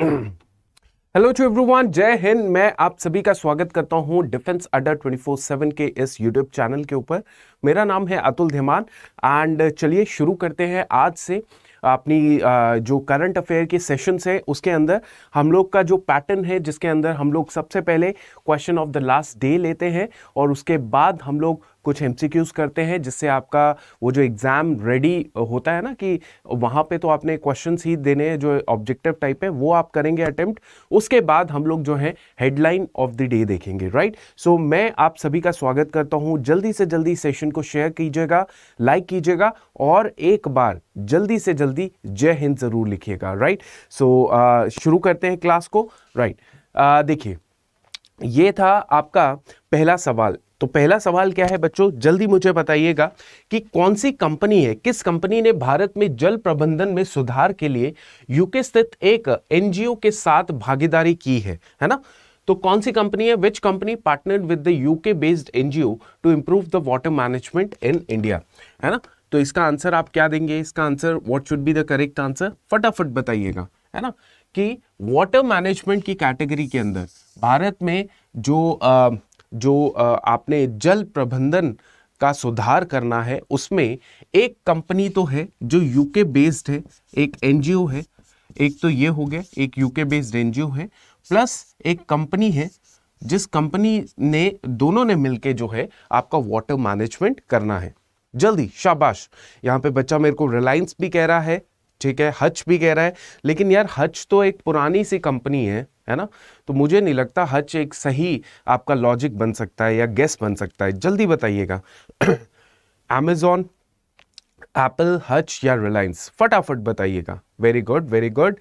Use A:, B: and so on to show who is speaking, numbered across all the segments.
A: Hello to everyone जय हिंद मैं आप सभी का स्वागत करता हूं डिफेंस अड्डा 24/7 के इस यूट्यूब चैनल के ऊपर मेरा नाम है अतुल धीमान एंड चलिए शुरू करते हैं आज से अपनी जो करंट अफेयर के सेशन हैं उसके अंदर हम लोग का जो पैटर्न है जिसके अंदर हम लोग सबसे पहले question of the last day लेते हैं और उसके बाद हम लोग कुछ एम करते हैं जिससे आपका वो जो एग्ज़ाम रेडी होता है ना कि वहाँ पे तो आपने क्वेश्चन ही देने हैं जो ऑब्जेक्टिव टाइप है वो आप करेंगे अटैम्प्ट उसके बाद हम लोग जो है हेडलाइन ऑफ द डे देखेंगे राइट सो so, मैं आप सभी का स्वागत करता हूँ जल्दी से जल्दी सेशन को शेयर कीजिएगा लाइक कीजिएगा और एक बार जल्दी से जल्दी जय हिंद ज़रूर लिखिएगा राइट सो शुरू करते हैं क्लास को राइट right. uh, देखिए ये था आपका पहला सवाल तो पहला सवाल क्या है बच्चों जल्दी मुझे बताइएगा कि कौन सी कंपनी है किस कंपनी ने भारत में जल प्रबंधन में सुधार के लिए यूके स्थित एक एनजीओ के साथ भागीदारी की है है ना तो कौन सी कंपनी है which company partner with the UK based NGO to improve the water management in India है ना तो इसका आंसर आप क्या देंगे इसका answer what should be the correct answer फटाफट बताइएगा है ना कि वाटर मैनेजमेंट की कैटेगरी के अंदर भारत में जो आ, जो आपने जल प्रबंधन का सुधार करना है उसमें एक कंपनी तो है जो यूके बेस्ड है एक एनजीओ है एक तो ये हो गया एक यूके बेस्ड एनजीओ है प्लस एक कंपनी है जिस कंपनी ने दोनों ने मिलके जो है आपका वाटर मैनेजमेंट करना है जल्दी शाबाश यहाँ पे बच्चा मेरे को रिलायंस भी कह रहा है ठीक है हच भी कह रहा है लेकिन यार हच तो एक पुरानी सी कंपनी है है ना तो मुझे नहीं लगता हच एक सही आपका लॉजिक बन सकता है या गेस बन सकता है जल्दी बताइएगा अमेजोन एप्पल हच या रिलायंस फटाफट बताइएगा very good very good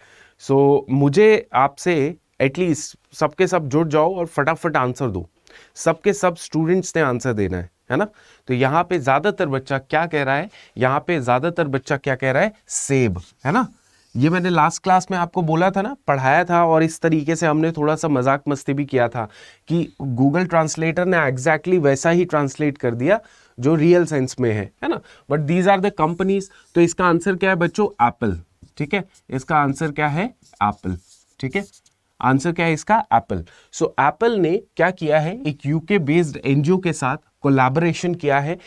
A: so मुझे आपसे एटलीस्ट सबके सब जुड़ जाओ और फटाफट आंसर दो सबके सब स्टूडेंट्स ने आंसर देना है है ना तो यहाँ पे ज़्यादातर बच्चा क्या कह रहा है यहाँ पे ज़्यादातर बच्चा क्या कह रहा है सेब है ना ये मैंने लास्ट क्लास में आपको बोला था ना पढ़ाया था और इस तरीके से हमने थोड़ा सा मजाक मस्ती भी किया था कि गूगल ट्रांसलेटर ने एग्जैक्टली exactly वैसा ही ट्रांसलेट कर दिया जो रियल सेंस में है है ना but these are the companies तो इसका आंसर क्या है बच्चों एप्पल ठीक है इसका आंसर क्या है एप्पल ठीक है आंसर क्या है इसका एप्पल सो एप्पल ने क्या किया है एक यूके बेस्ड एनजीओ के साथ कोलैबोरेशन किया है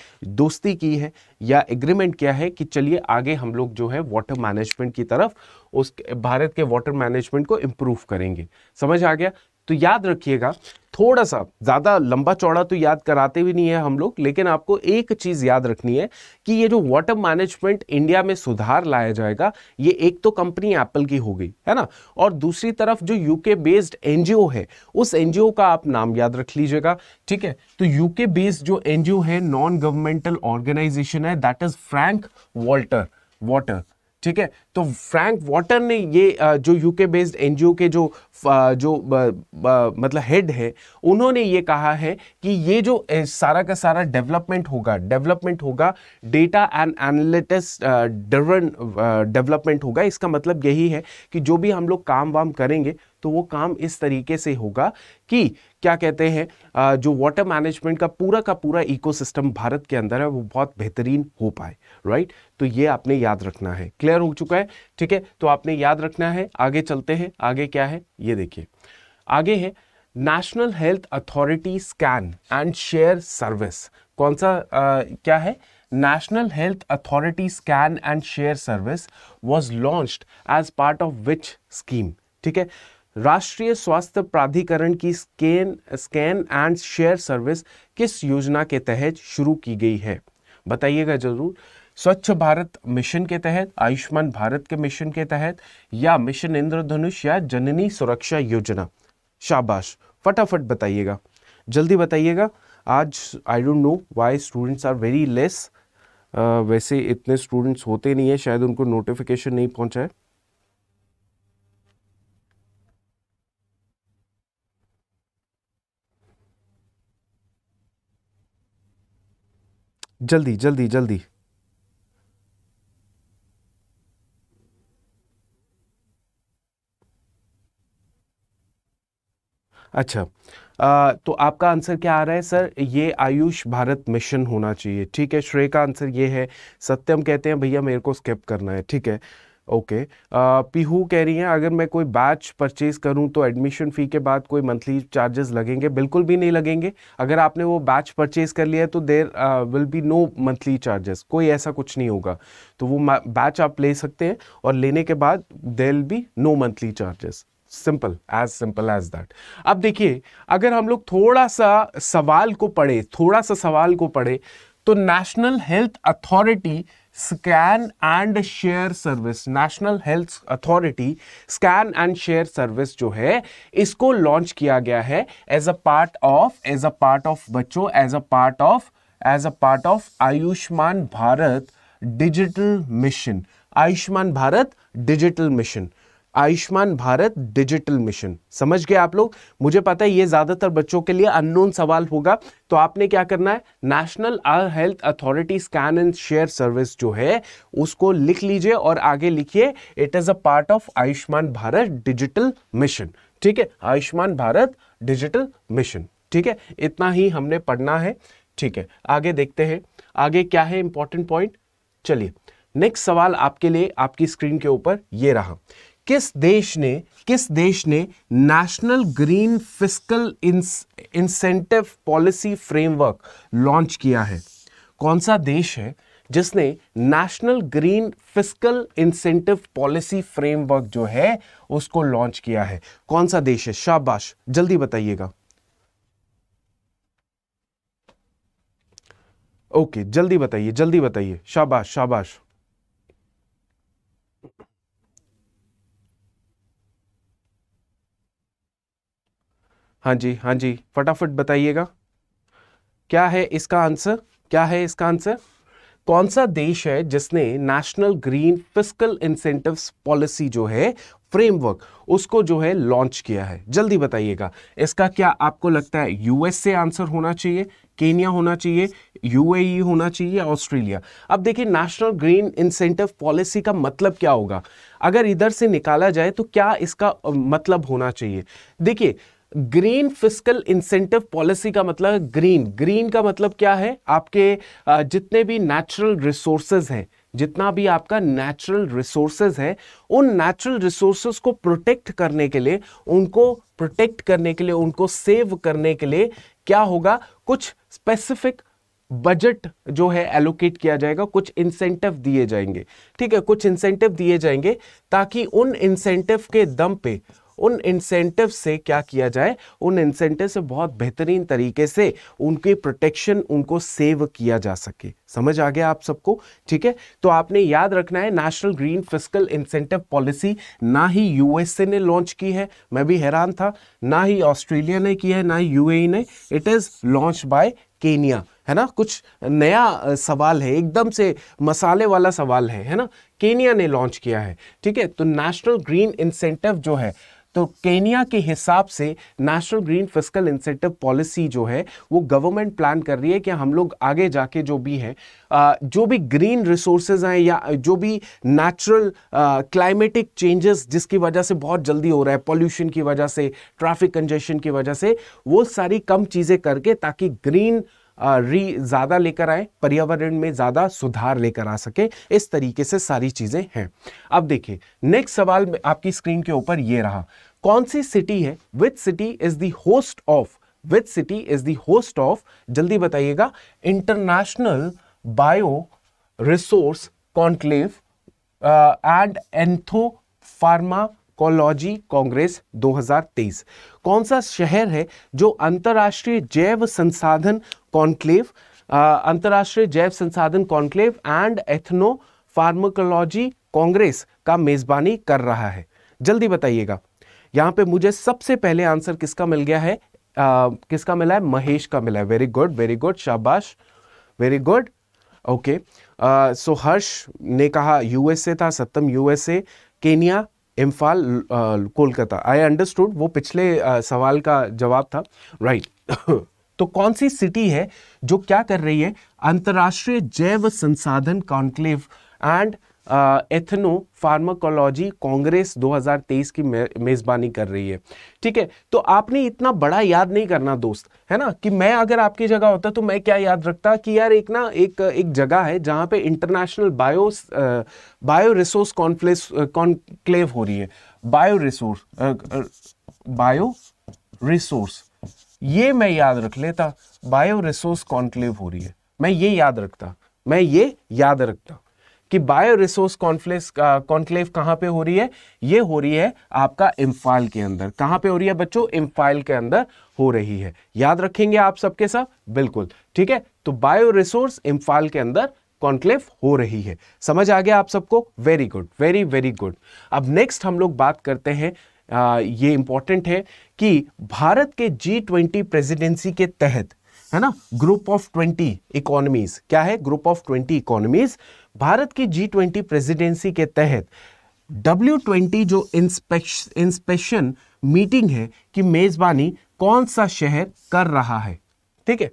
A: दोस्ती की है या एग्रीमेंट किया है कि चलिए आगे हम लोग जो है वाटर मैनेजमेंट की तरफ उस भारत के वाटर मैनेजमेंट को इम्प्रूव करेंगे समझ आ गया तो याद रखिएगा थोड़ा सा ज़्यादा लंबा चौड़ा तो याद कराते भी नहीं है हम लोग लेकिन आपको एक चीज़ याद रखनी है कि ये जो वाटर मैनेजमेंट इंडिया में सुधार लाया जाएगा ये एक तो कंपनी एप्पल की हो गई है ना और दूसरी तरफ जो यूके बेस्ड एनजीओ है उस एनजीओ का आप नाम याद रख लीजिएगा ठीक है तो यूके बेस्ड जो एनजीओ है नॉन गवर्नमेंटल ऑर्गेनाइजेशन है that is Frank Walter water ठीक है तो फ्रैंक वाटर ने ये जो यूके बेस्ड एनजीओ के जो जो मतलब हेड है उन्होंने ये कहा है कि ये जो सारा का सारा डेवलपमेंट होगा डेवलपमेंट होगा डेटा एंड एनालिटिस डिवन डेवलपमेंट होगा इसका मतलब यही है कि जो भी हम लोग काम वाम करेंगे तो वो काम इस तरीके से होगा कि क्या कहते हैं जो वाटर मैनेजमेंट का पूरा का पूरा इकोसिस्टम भारत के अंदर है वो बहुत बेहतरीन हो पाए राइट तो ये आपने याद रखना है क्लियर हो चुका है ठीक है तो आपने याद रखना है आगे चलते हैं आगे क्या है ये देखिए आगे है national health authority scan and share service कौन सा आ, क्या है national health authority scan and share service was launch as part of which scheme ठीक है राष्ट्रीय स्वास्थ्य प्राधिकरण की scan scan and share service किस योजना के तहत शुरू की गई है बताइएगा जरूर स्वच्छ भारत मिशन के तहत आयुष्मान भारत के मिशन के तहत या मिशन इंद्रधनुष या जननी सुरक्षा योजना शाबाश फटाफट बताइएगा जल्दी बताइएगा आज I don't know why students are very less वैसे इतने स्टूडेंट्स होते नहीं है शायद उनको नोटिफिकेशन नहीं पहुंचा है जल्दी जल्दी जल्दी अच्छा आ, तो आपका आंसर क्या आ रहा है सर ये आयुष भारत मिशन होना चाहिए ठीक है श्रेय का आंसर ये है सत्यम कहते हैं भैया मेरे को स्किप करना है ठीक है ओके पीहू uh, कह रही हैं अगर मैं कोई बैच परचेज करूं तो एडमिशन फ़ी के बाद कोई मंथली चार्जेस लगेंगे बिल्कुल भी नहीं लगेंगे अगर आपने वो बैच परचेज कर लिया है तो there will be no monthly charges कोई ऐसा कुछ नहीं होगा तो वो बैच आप ले सकते हैं और लेने के बाद there be no monthly charges simple as simple as that अब देखिए अगर हम लोग थोड़ा सा सवाल को पढ़े थोड़ा सा सवाल को पढ़े तो national health authority scan and share service national health authority scan and share service जो है इसको लॉन्च किया गया है as a part of as a part of बच्चों as a part of as a part of Ayushman Bharat digital mission Ayushman Bharat digital mission Ayushman Bharat digital mission समझ गए आप लोग मुझे पता है ये ज़्यादातर बच्चों के लिए अननोन सवाल होगा तो आपने क्या करना है national health authority scan and share service जो है उसको लिख लीजिए और आगे लिखिए it is a part of Ayushman Bharat digital mission ठीक है आयुष्मान भारत डिजिटल मिशन ठीक है इतना ही हमने पढ़ना है ठीक है आगे देखते हैं आगे क्या है इंपॉर्टेंट पॉइंट चलिए नेक्स्ट सवाल आपके लिए आपकी स्क्रीन के ऊपर ये रहा किस देश ने किस देश ने national green fiscal incentive policy framework launch किया है कौन सा देश है जिसने national green fiscal incentive policy framework जो है उसको लॉन्च किया है कौन सा देश है शाबाश जल्दी बताइएगा ओके जल्दी बताइए जल्दी बताइए शाबाश शाबाश हाँ जी हाँ जी फटाफट बताइएगा क्या है इसका आंसर क्या है इसका आंसर कौन तो सा देश है जिसने national green fiscal incentives policy जो है फ्रेमवर्क उसको जो है लॉन्च किया है जल्दी बताइएगा इसका क्या आपको लगता है यूएस से आंसर होना चाहिए केनिया होना चाहिए यूएई होना चाहिए ऑस्ट्रेलिया अब देखिए नेशनल ग्रीन इंसेंटिव पॉलिसी का मतलब क्या होगा अगर इधर से निकाला जाए तो क्या इसका मतलब होना चाहिए देखिए ग्रीन फिस्कल इंसेंटिव पॉलिसी का मतलब ग्रीन ग्रीन का मतलब क्या है आपके जितने भी नेचुरल रिसोर्सेज हैं जितना भी आपका नेचुरल रिसोर्सेज है उन नेचुरल रिसोर्सेज को प्रोटेक्ट करने के लिए उनको प्रोटेक्ट करने के लिए उनको सेव करने के लिए क्या होगा कुछ स्पेसिफिक बजट जो है एलोकेट किया जाएगा कुछ इंसेंटिव दिए जाएंगे ठीक है कुछ इंसेंटिव दिए जाएंगे ताकि उन इंसेंटिव के दम पे उन इंसेंटिव से क्या किया जाए उन इंसेंटिव से बहुत बेहतरीन तरीके से उनके प्रोटेक्शन उनको सेव किया जा सके समझ आ गया आप सबको ठीक है तो आपने याद रखना है national green physical incentive policy ना ही यूएसए ने लॉन्च की है मैं भी हैरान था ना ही ऑस्ट्रेलिया ने किया है ना ही यू e ने it is launch by Kenya है ना कुछ नया सवाल है एकदम से मसाले वाला सवाल है है ना केनिया ने लॉन्च किया है ठीक है तो नेशनल ग्रीन इंसेंटिव जो है तो केनिया के हिसाब से national green physical incentive policy जो है वो गवर्नमेंट प्लान कर रही है कि हम लोग आगे जाके जो भी है जो भी ग्रीन रिसोर्सेज हैं या जो भी नेचुरल क्लाइमेटिक चेंजेस जिसकी वजह से बहुत जल्दी हो रहा है पॉल्यूशन की वजह से ट्रैफिक कंजेशन की वजह से वो सारी कम चीज़ें करके ताकि ग्रीन री ज़्यादा लेकर आए पर्यावरण में ज़्यादा सुधार लेकर आ सके इस तरीके से सारी चीज़ें हैं अब देखिए नेक्स्ट सवाल आपकी स्क्रीन के ऊपर ये रहा कौन सी सिटी है which city is the host of which city is the host of जल्दी बताइएगा international bio resource conclave and एंथो फार्माकोलॉजी कांग्रेस 2023 कौन सा शहर है जो अंतर्राष्ट्रीय जैव संसाधन कॉन्क्लेव uh, अंतर्राष्ट्रीय जैव संसाधन conclave and ethno pharmacology congress का मेजबानी कर रहा है जल्दी बताइएगा यहां पे मुझे सबसे पहले आंसर किसका मिल गया है आ, किसका मिला है महेश का मिला है वेरी गुड वेरी गुड शाबाश very good okay so Harsh ने कहा यूएसए था Satyam USA Kenya Imphal Kolkata I understood वो पिछले आ, सवाल का जवाब था राइट right. तो कौन सी सिटी है जो क्या कर रही है अंतर्राष्ट्रीय जैव संसाधन conclave and ethno pharmacology congress 2023 की मे, मेज़बानी कर रही है ठीक है तो आपने इतना बड़ा याद नहीं करना दोस्त है ना कि मैं अगर आपकी जगह होता तो मैं क्या याद रखता कि यार एक ना एक एक जगह है जहाँ पे international bio bio resource conclave conclave हो रही है बायो रिसोर्स बायो रिसोर्स ये मैं याद रख लेता बायो रिसोर्स कॉन्क्लेव हो रही है मैं ये याद रखता मैं ये याद रखता कि बायो रिसोर्स कॉन्फ्लेक्स कॉन्क्लेव कहाँ पे हो रही है ये हो रही है आपका इम्फाल के अंदर कहाँ पे हो रही है बच्चों इम्फाल के अंदर हो रही है याद रखेंगे आप सबके सब बिल्कुल ठीक है तो बायो रिसोर्स इम्फाल के अंदर कॉन्क्लेव हो रही है समझ आ गया आप सबको very good very very good अब नेक्स्ट हम लोग बात करते हैं आ, uh, ये इंपॉर्टेंट है कि भारत के जी ट्वेंटी प्रेजिडेंसी के तहत है ना ग्रुप ऑफ ट्वेंटी इकोनॉमीज क्या है group of twenty economies Bharat की जी ट्वेंटी प्रेजिडेंसी के तहत डब्ल्यू ट्वेंटी जो इंस्पेक्शन मीटिंग है कि मेज़बानी कौन सा शहर कर रहा है ठीक है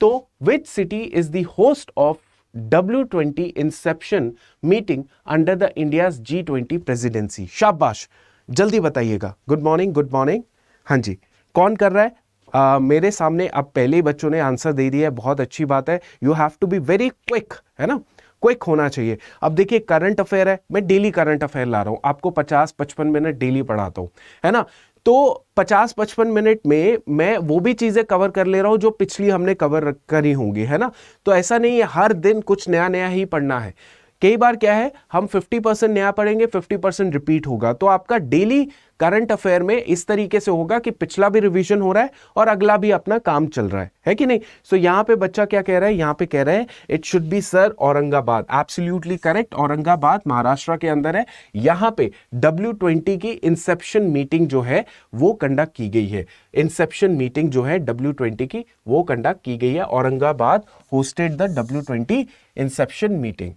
A: तो which city is the host of W twenty inception meeting under the India G twenty presidency शाबाश जल्दी बताइएगा गुड मॉर्निंग गुड मॉर्निंग हाँ जी कौन कर रहा है Uh, मेरे सामने अब पहले ही बच्चों ने आंसर दे दिया है बहुत अच्छी बात है you have to be very quick है ना क्विक होना चाहिए अब देखिए करंट अफेयर है मैं डेली करंट अफेयर ला रहा हूँ आपको पचास पचपन मिनट डेली पढ़ाता हूँ है ना तो 50-55 मिनट में मैं वो भी चीज़ें कवर कर ले रहा हूँ जो पिछली हमने कवर करी होंगी है ना तो ऐसा नहीं है हर दिन कुछ नया नया ही पढ़ना है कई बार क्या है हम 50 परसेंट नया पढ़ेंगे 50 परसेंट रिपीट होगा तो आपका डेली करंट अफेयर में इस तरीके से होगा कि पिछला भी रिविजन हो रहा है और अगला भी अपना काम चल रहा है है कि नहीं सो so, यहाँ पे बच्चा क्या कह रहा है यहाँ पे कह रहा है it should be sir Aurangabad absolutely correct Aurangabad Maharashtra के अंदर है यहाँ पे डब्ल्यू ट्वेंटी की इंसेप्शन मीटिंग जो है वो कंडक्ट की गई है इंसेप्शन मीटिंग जो है डब्ल्यू ट्वेंटी की वो कंडक्ट की गई है Aurangabad hosted the W twenty inception meeting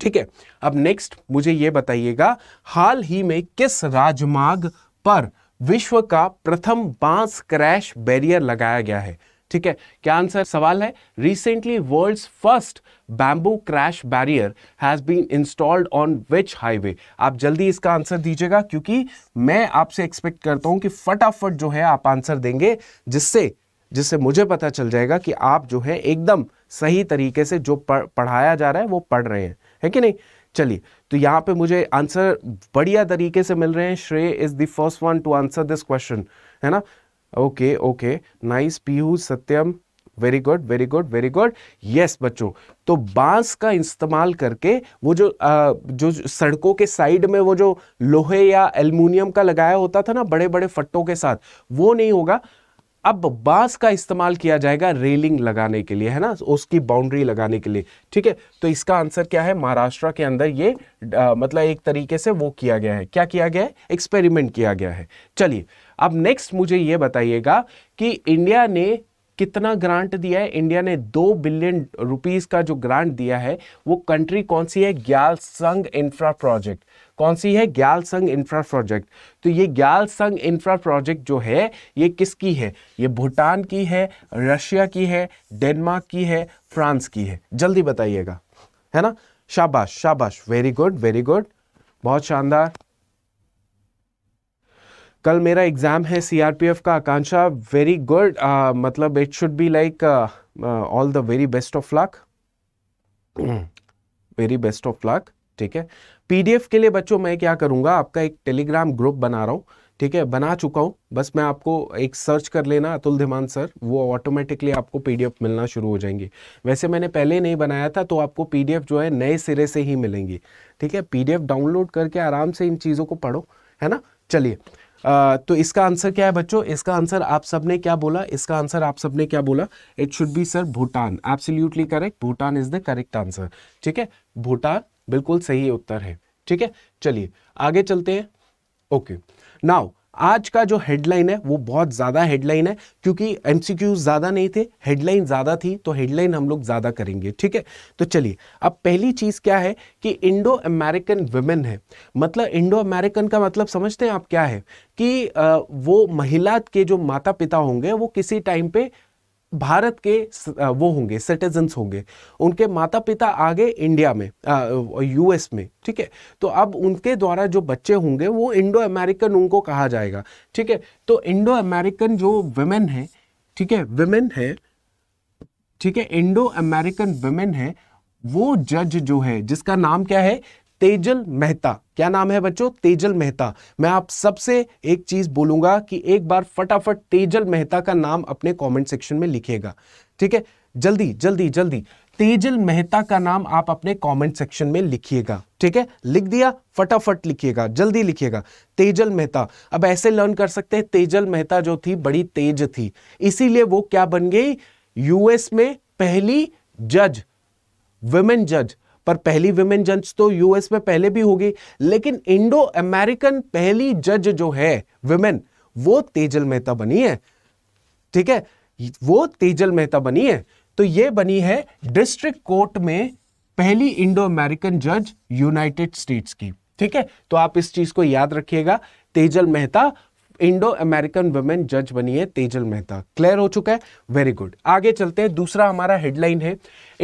A: ठीक है अब नेक्स्ट मुझे यह बताइएगा हाल ही में किस राजमार्ग पर विश्व का प्रथम बांस क्रैश बैरियर लगाया गया है ठीक है क्या आंसर सवाल है recently world's first bamboo crash barrier has been installed on which highway आप जल्दी इसका आंसर दीजिएगा क्योंकि मैं आपसे एक्सपेक्ट करता हूं कि फटाफट जो है आप आंसर देंगे जिससे जिससे मुझे पता चल जाएगा कि आप जो है एकदम सही तरीके से जो पढ़ाया जा रहा है वो पढ़ रहे हैं है कि नहीं चलिए तो यहां पे मुझे आंसर बढ़िया तरीके से मिल रहे हैं Shrey is the first one to answer this question है ना okay okay nice Pihu Satyam very good very good very good yes बच्चों तो बांस का इस्तेमाल करके वो जो आ, जो सड़कों के साइड में वो जो लोहे या एल्यूमिनियम का लगाया होता था ना बड़े बड़े फट्टों के साथ वो नहीं होगा अब बांस का इस्तेमाल किया जाएगा रेलिंग लगाने के लिए है ना उसकी बाउंड्री लगाने के लिए ठीक है तो इसका आंसर क्या है महाराष्ट्र के अंदर ये आ, मतलब एक तरीके से वो किया गया है क्या किया गया है एक्सपेरिमेंट किया गया है चलिए अब नेक्स्ट मुझे ये बताइएगा कि इंडिया ने कितना ग्रांट दिया है इंडिया ने दो बिलियन रुपीज का जो ग्रांट दिया है वो कंट्री कौन सी है ग्याल संघ इंफ्रा प्रोजेक्ट कौन सी है ग्याल संग इंफ्रा प्रोजेक्ट तो ये ग्याल संग इंफ्रा प्रोजेक्ट जो है ये किसकी है ये भूटान की है रशिया की है डेनमार्क की है फ्रांस की है जल्दी बताइएगा है ना शाबाश शाबाश वेरी गुड वेरी गुड बहुत शानदार कल मेरा एग्ज़ाम है सीआरपीएफ का आकांक्षा वेरी गुड मतलब it should be like all the very best of luck very best of luck ठीक है पीडीएफ के लिए बच्चों मैं क्या करूँगा आपका एक टेलीग्राम ग्रुप बना रहा हूँ ठीक है बना चुका हूँ बस मैं आपको एक सर्च कर लेना अतुल धीमान सर वो ऑटोमेटिकली आपको पीडीएफ मिलना शुरू हो जाएंगे वैसे मैंने पहले नहीं बनाया था तो आपको पीडीएफ जो है नए सिरे से ही मिलेंगी ठीक है पीडीएफ डाउनलोड करके आराम से इन चीज़ों को पढ़ो है ना चलिए तो इसका आंसर क्या है बच्चों इसका आंसर आप सबने क्या बोला इसका आंसर आप सब ने क्या बोला it should be sir Bhutan absolutely correct Bhutan is the correct answer ठीक है भूटान बिल्कुल सही उत्तर है ठीक है चलिए आगे चलते हैं ओके नाउ आज का जो हेडलाइन है वो बहुत ज़्यादा हेडलाइन है क्योंकि एमसीक्यू ज़्यादा नहीं थे हेडलाइन ज़्यादा थी तो हेडलाइन हम लोग ज़्यादा करेंगे ठीक है तो चलिए अब पहली चीज़ क्या है कि इंडो अमेरिकन वुमेन है मतलब इंडो अमेरिकन का मतलब समझते हैं आप क्या है कि वो महिला के जो माता पिता होंगे वो किसी टाइम पे भारत के वो होंगे सिटीजन्स होंगे उनके माता पिता आगे इंडिया में यूएस में ठीक है तो अब उनके द्वारा जो बच्चे होंगे वो इंडो अमेरिकन उनको कहा जाएगा ठीक है तो इंडो अमेरिकन जो वेमेन है ठीक है वेमेन है ठीक है इंडो अमेरिकन वेमेन है वो जज जो है जिसका नाम क्या है तेजल मेहता क्या नाम है बच्चों तेजल मेहता मैं आप सबसे एक चीज बोलूंगा कि एक बार फटाफट तेजल मेहता का नाम अपने कमेंट सेक्शन में लिखिएगा ठीक है जल्दी जल्दी जल्दी तेजल मेहता का नाम आप अपने कमेंट सेक्शन में लिखिएगा ठीक है लिख दिया फटाफट लिखिएगा जल्दी लिखिएगा तेजल मेहता अब ऐसे लर्न कर सकते हैं तेजल मेहता जो थी बड़ी तेज थी इसीलिए वो क्या बन गई यूएस में पहली जज वुमेन जज पर पहली विमेन जज तो यूएस में पहले भी होगी लेकिन इंडो अमेरिकन पहली जज जो है विमेन वो तेजल मेहता बनी है ठीक है वो तेजल मेहता बनी है तो ये बनी है डिस्ट्रिक्ट कोर्ट में पहली इंडो अमेरिकन जज यूनाइटेड स्टेट्स की ठीक है तो आप इस चीज को याद रखिएगा Tejal Mehta Indo American women जज बनी है तेजल मेहता क्लियर हो चुका है वेरी गुड आगे चलते हैं दूसरा हमारा हेडलाइन है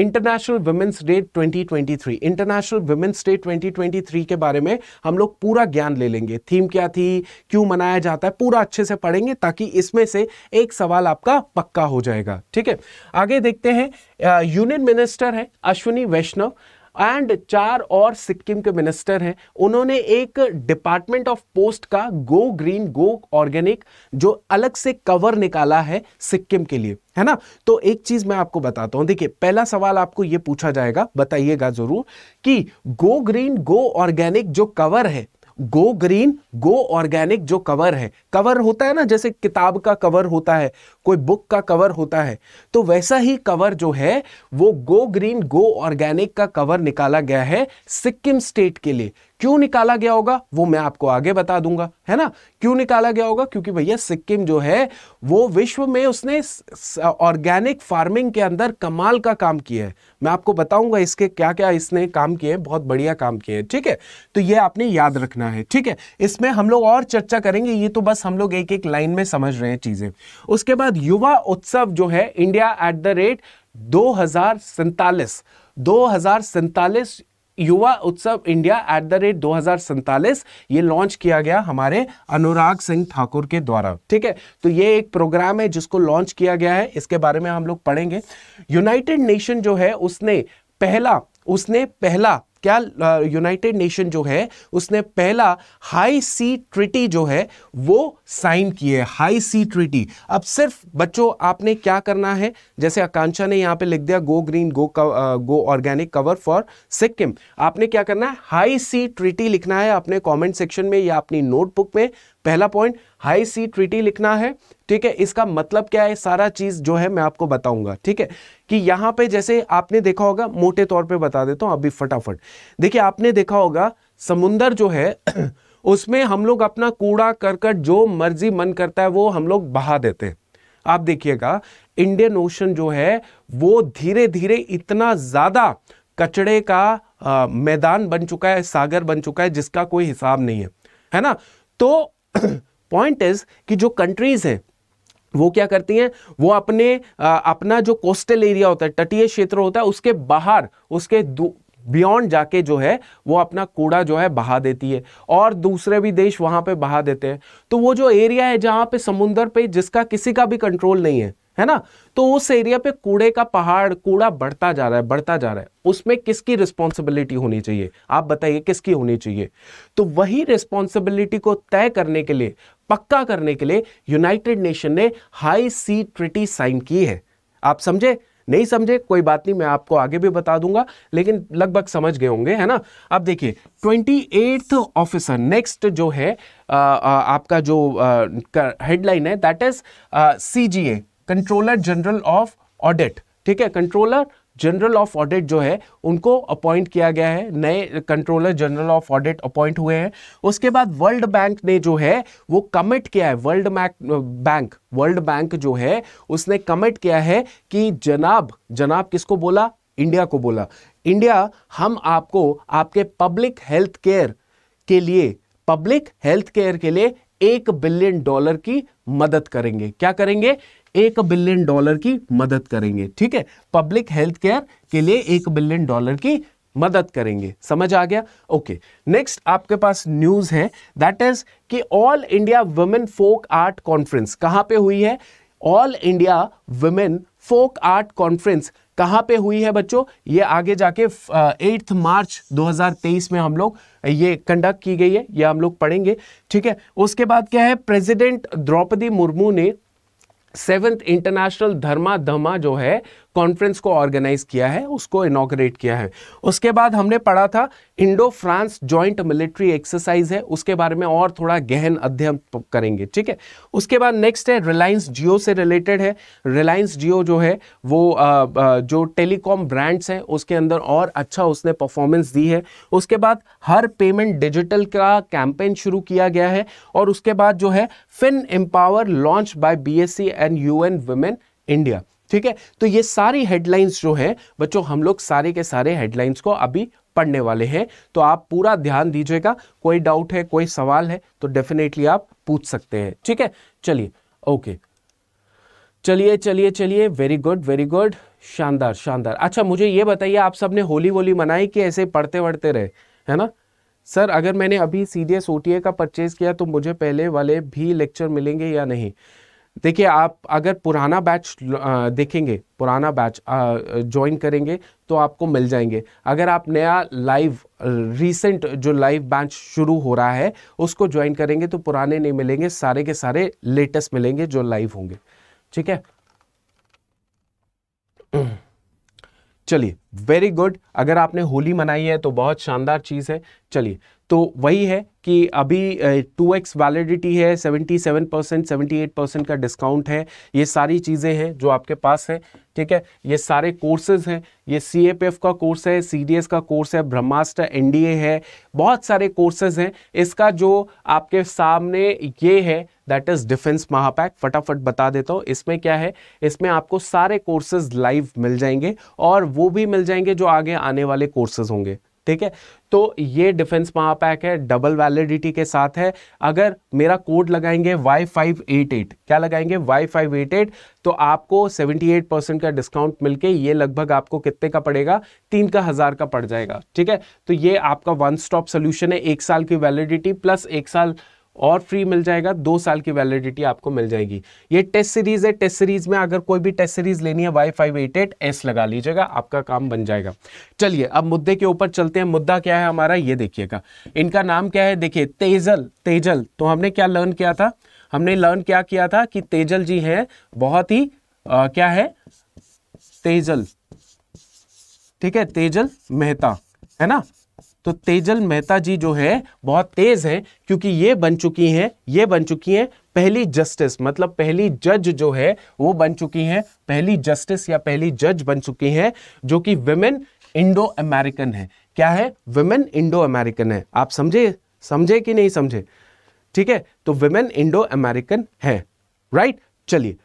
A: international women's day 2023 international women's day 2023 के बारे में हम लोग पूरा ज्ञान ले लेंगे थीम क्या थी क्यों मनाया जाता है पूरा अच्छे से पढ़ेंगे ताकि इसमें से एक सवाल आपका पक्का हो जाएगा ठीक है आगे देखते हैं यूनियन मिनिस्टर है अश्विनी वैष्णव एंड चार और सिक्किम के मिनिस्टर हैं उन्होंने एक डिपार्टमेंट ऑफ पोस्ट का गो ग्रीन गो ऑर्गेनिक जो अलग से कवर निकाला है सिक्किम के लिए है ना तो एक चीज मैं आपको बताता हूं देखिए पहला सवाल आपको यह पूछा जाएगा बताइएगा जरूर कि गो ग्रीन गो ऑर्गेनिक जो कवर है गो ग्रीन गो ऑर्गेनिक जो कवर है कवर होता है ना जैसे किताब का कवर होता है कोई बुक का कवर होता है तो वैसा ही कवर जो है वो गो ग्रीन गो ऑर्गेनिक का कवर निकाला गया है सिक्किम स्टेट के लिए क्यों निकाला गया होगा वो मैं आपको आगे बता दूंगा है ना क्यों निकाला गया होगा क्योंकि भैया सिक्किम जो है वो विश्व में उसने ऑर्गेनिक फार्मिंग के अंदर कमाल का काम किया है मैं आपको बताऊंगा इसके क्या क्या इसने काम किए हैं बहुत बढ़िया काम किए हैं ठीक है तो ये आपने याद रखना है ठीक है इसमें हम लोग और चर्चा करेंगे ये तो बस हम लोग एक एक लाइन में समझ रहे हैं चीजें उसके बाद युवा उत्सव जो है इंडिया एट द रेट दो हजार सैतालीस दो हजार सैतालीस युवा उत्सव इंडिया एट द रेट दो ये लॉन्च किया गया हमारे अनुराग सिंह ठाकुर के द्वारा ठीक है तो ये एक प्रोग्राम है जिसको लॉन्च किया गया है इसके बारे में हम लोग पढ़ेंगे यूनाइटेड नेशन जो है उसने पहला उसने पहला क्या यूनाइटेड नेशन जो है उसने पहला हाई सी ट्रिटी जो है वो साइन किए हाई सी ट्रिटी अब सिर्फ बच्चों आपने क्या करना है जैसे आकांक्षा ने यहां पे लिख दिया go green go go organic cover for Sikkim आपने क्या करना है हाई सी ट्रिटी लिखना है अपने कमेंट सेक्शन में या अपनी नोटबुक में पहला पॉइंट हाई सी ट्रीटी लिखना है ठीक है इसका मतलब क्या है सारा चीज जो है मैं आपको बताऊंगा ठीक है कि यहां पे जैसे आपने देखा होगा मोटे तौर पे बता देता हूं अभी फटाफट देखिए आपने देखा होगा समुंदर जो है उसमें हम लोग अपना कूड़ा करकट जो मर्जी मन करता है वो हम लोग बहा देते हैं आप देखिएगा इंडियन ओशन जो है वो धीरे धीरे इतना ज़्यादा कचड़े का आ, मैदान बन चुका है सागर बन चुका है जिसका कोई हिसाब नहीं है है ना तो पॉइंट इज कि जो कंट्रीज़ हैं वो क्या करती हैं वो अपने आ, अपना जो कोस्टल एरिया होता है तटीय क्षेत्र होता है उसके बाहर उसके बियॉन्ड जाके जो है वो अपना कूड़ा जो है बहा देती है और दूसरे भी देश वहां पे बहा देते हैं तो वो जो एरिया है जहाँ पे समुंदर पे जिसका किसी का भी कंट्रोल नहीं है है ना तो उस एरिया पे कूड़े का पहाड़ कूड़ा बढ़ता जा रहा है बढ़ता जा रहा है उसमें किसकी रिस्पॉन्सिबिलिटी होनी चाहिए आप बताइए किसकी होनी चाहिए तो वही रिस्पॉन्सिबिलिटी को तय करने के लिए पक्का करने के लिए यूनाइटेड नेशन ने हाई सी ट्रिटी साइन की है आप समझे नहीं समझे कोई बात नहीं मैं आपको आगे भी बता दूंगा लेकिन लगभग समझ गए होंगे है ना अब देखिए ट्वेंटी ऑफिसर नेक्स्ट जो है आ, आ, आपका जो हेडलाइन है that is C controller general of audit ठीक है कंट्रोलर जनरल ऑफ ऑडिट जो है उनको अपॉइंट किया गया है नए controller general of audit appoint हुए हैं उसके बाद वर्ल्ड बैंक ने जो है वो कमिट किया है वर्ल्ड बैंक वर्ल्ड बैंक जो है उसने कमिट किया है कि जनाब जनाब किसको बोला इंडिया को बोला इंडिया हम आपको आपके पब्लिक हेल्थ केयर के लिए पब्लिक हेल्थ केयर के लिए एक बिलियन डॉलर की मदद करेंगे क्या करेंगे एक बिलियन डॉलर की मदद करेंगे ठीक है पब्लिक हेल्थ केयर के लिए एक बिलियन डॉलर की मदद करेंगे समझ आ गया ओके नेक्स्ट आपके पास न्यूज है दैट इज कि all India women folk art conference कहां पे हुई है all India women folk art conference कहां पे हुई है बच्चों ये आगे जाके एट्थ मार्च 2023 में हम लोग ये कंडक्ट की गई है ये हम लोग पढ़ेंगे ठीक है उसके बाद क्या है प्रेसिडेंट द्रौपदी मुर्मू ने सेवेंथ इंटरनेशनल धर्मा धमा जो है कॉन्फ्रेंस को ऑर्गेनाइज किया है उसको इनोग्रेट किया है उसके बाद हमने पढ़ा था Indo France joint military exercise है उसके बारे में और थोड़ा गहन अध्ययन करेंगे ठीक है उसके बाद नेक्स्ट है रिलायंस जियो से रिलेटेड है रिलायंस जियो जो है वो आ, आ, जो टेलीकॉम ब्रांड्स हैं उसके अंदर और अच्छा उसने परफॉर्मेंस दी है उसके बाद हर पेमेंट डिजिटल का कैंपेन शुरू किया गया है और उसके बाद जो है fin empower launch by B and U N India ठीक है तो ये सारी हेडलाइंस जो है बच्चों हम लोग सारे के सारे हेडलाइंस को अभी पढ़ने वाले हैं तो आप पूरा ध्यान दीजिएगा कोई डाउट है कोई सवाल है तो डेफिनेटली आप पूछ सकते हैं ठीक है चलिए ओके चलिए चलिए चलिए वेरी गुड वेरी गुड शानदार शानदार अच्छा मुझे ये बताइए आप सबने होली वोली मनाई कि ऐसे पढ़ते वढ़ते रहे है ना सर अगर मैंने अभी सी डी एस का परचेज़ किया तो मुझे पहले वाले भी लेक्चर मिलेंगे या नहीं देखिए आप अगर पुराना बैच देखेंगे पुराना बैच ज्वाइन करेंगे तो आपको मिल जाएंगे अगर आप नया लाइव रीसेंट जो लाइव बैच शुरू हो रहा है उसको ज्वाइन करेंगे तो पुराने नहीं मिलेंगे सारे के सारे लेटेस्ट मिलेंगे जो लाइव होंगे ठीक है चलिए वेरी गुड अगर आपने होली मनाई है तो बहुत शानदार चीज़ है चलिए तो वही है कि अभी टू एक्स वैलिडिटी है 77 परसेंट सेवेंटी परसेंट का डिस्काउंट है ये सारी चीज़ें हैं जो आपके पास है ठीक है ये सारे कोर्सेज हैं ये सी का कोर्स है सी का कोर्स है ब्रह्मास्त्र एन है बहुत सारे कोर्सेज हैं इसका जो आपके सामने ये है दैट इज़ डिफेंस महापैक फटाफट बता देता हूँ इसमें क्या है इसमें आपको सारे कोर्सेज लाइव मिल जाएंगे और वो भी मिल जाएंगे जो आगे आने वाले कोर्सेज होंगे ठीक है तो ये डिफेंस महापैक है डबल वैलिडिटी के साथ है अगर मेरा कोड लगाएंगे Y588 क्या लगाएंगे Y588 तो आपको 78 परसेंट का डिस्काउंट मिलके ये लगभग आपको कितने का पड़ेगा तीन का हज़ार का पड़ जाएगा ठीक है तो ये आपका वन स्टॉप सोल्यूशन है एक साल की वैलिडिटी प्लस एक साल और फ्री मिल जाएगा दो साल की वैलिडिटी आपको मिल जाएगी ये टेस्ट सीरीज है टेस्ट सीरीज में अगर कोई भी टेस्ट सीरीज लेनी है Y five eight eight S लगा लीजिएगा आपका काम बन जाएगा चलिए अब मुद्दे के ऊपर चलते हैं मुद्दा क्या है हमारा ये देखिएगा इनका नाम क्या है देखिए तेजल तेजल तो हमने क्या लर्न किया था हमने लर्न क्या किया था कि तेजल जी है बहुत ही आ, क्या है तेजल ठीक है तेजल मेहता है ना तो तेजल मेहता जी जो है बहुत तेज है क्योंकि ये बन चुकी हैं ये बन चुकी हैं पहली जस्टिस मतलब पहली जज जो है वो बन चुकी हैं पहली जस्टिस या पहली जज बन चुकी हैं जो कि वेमेन इंडो अमेरिकन है क्या है वेमेन इंडो अमेरिकन है आप समझे समझे कि नहीं समझे ठीक है तो वेमेन इंडो अमेरिकन है राइट चलिए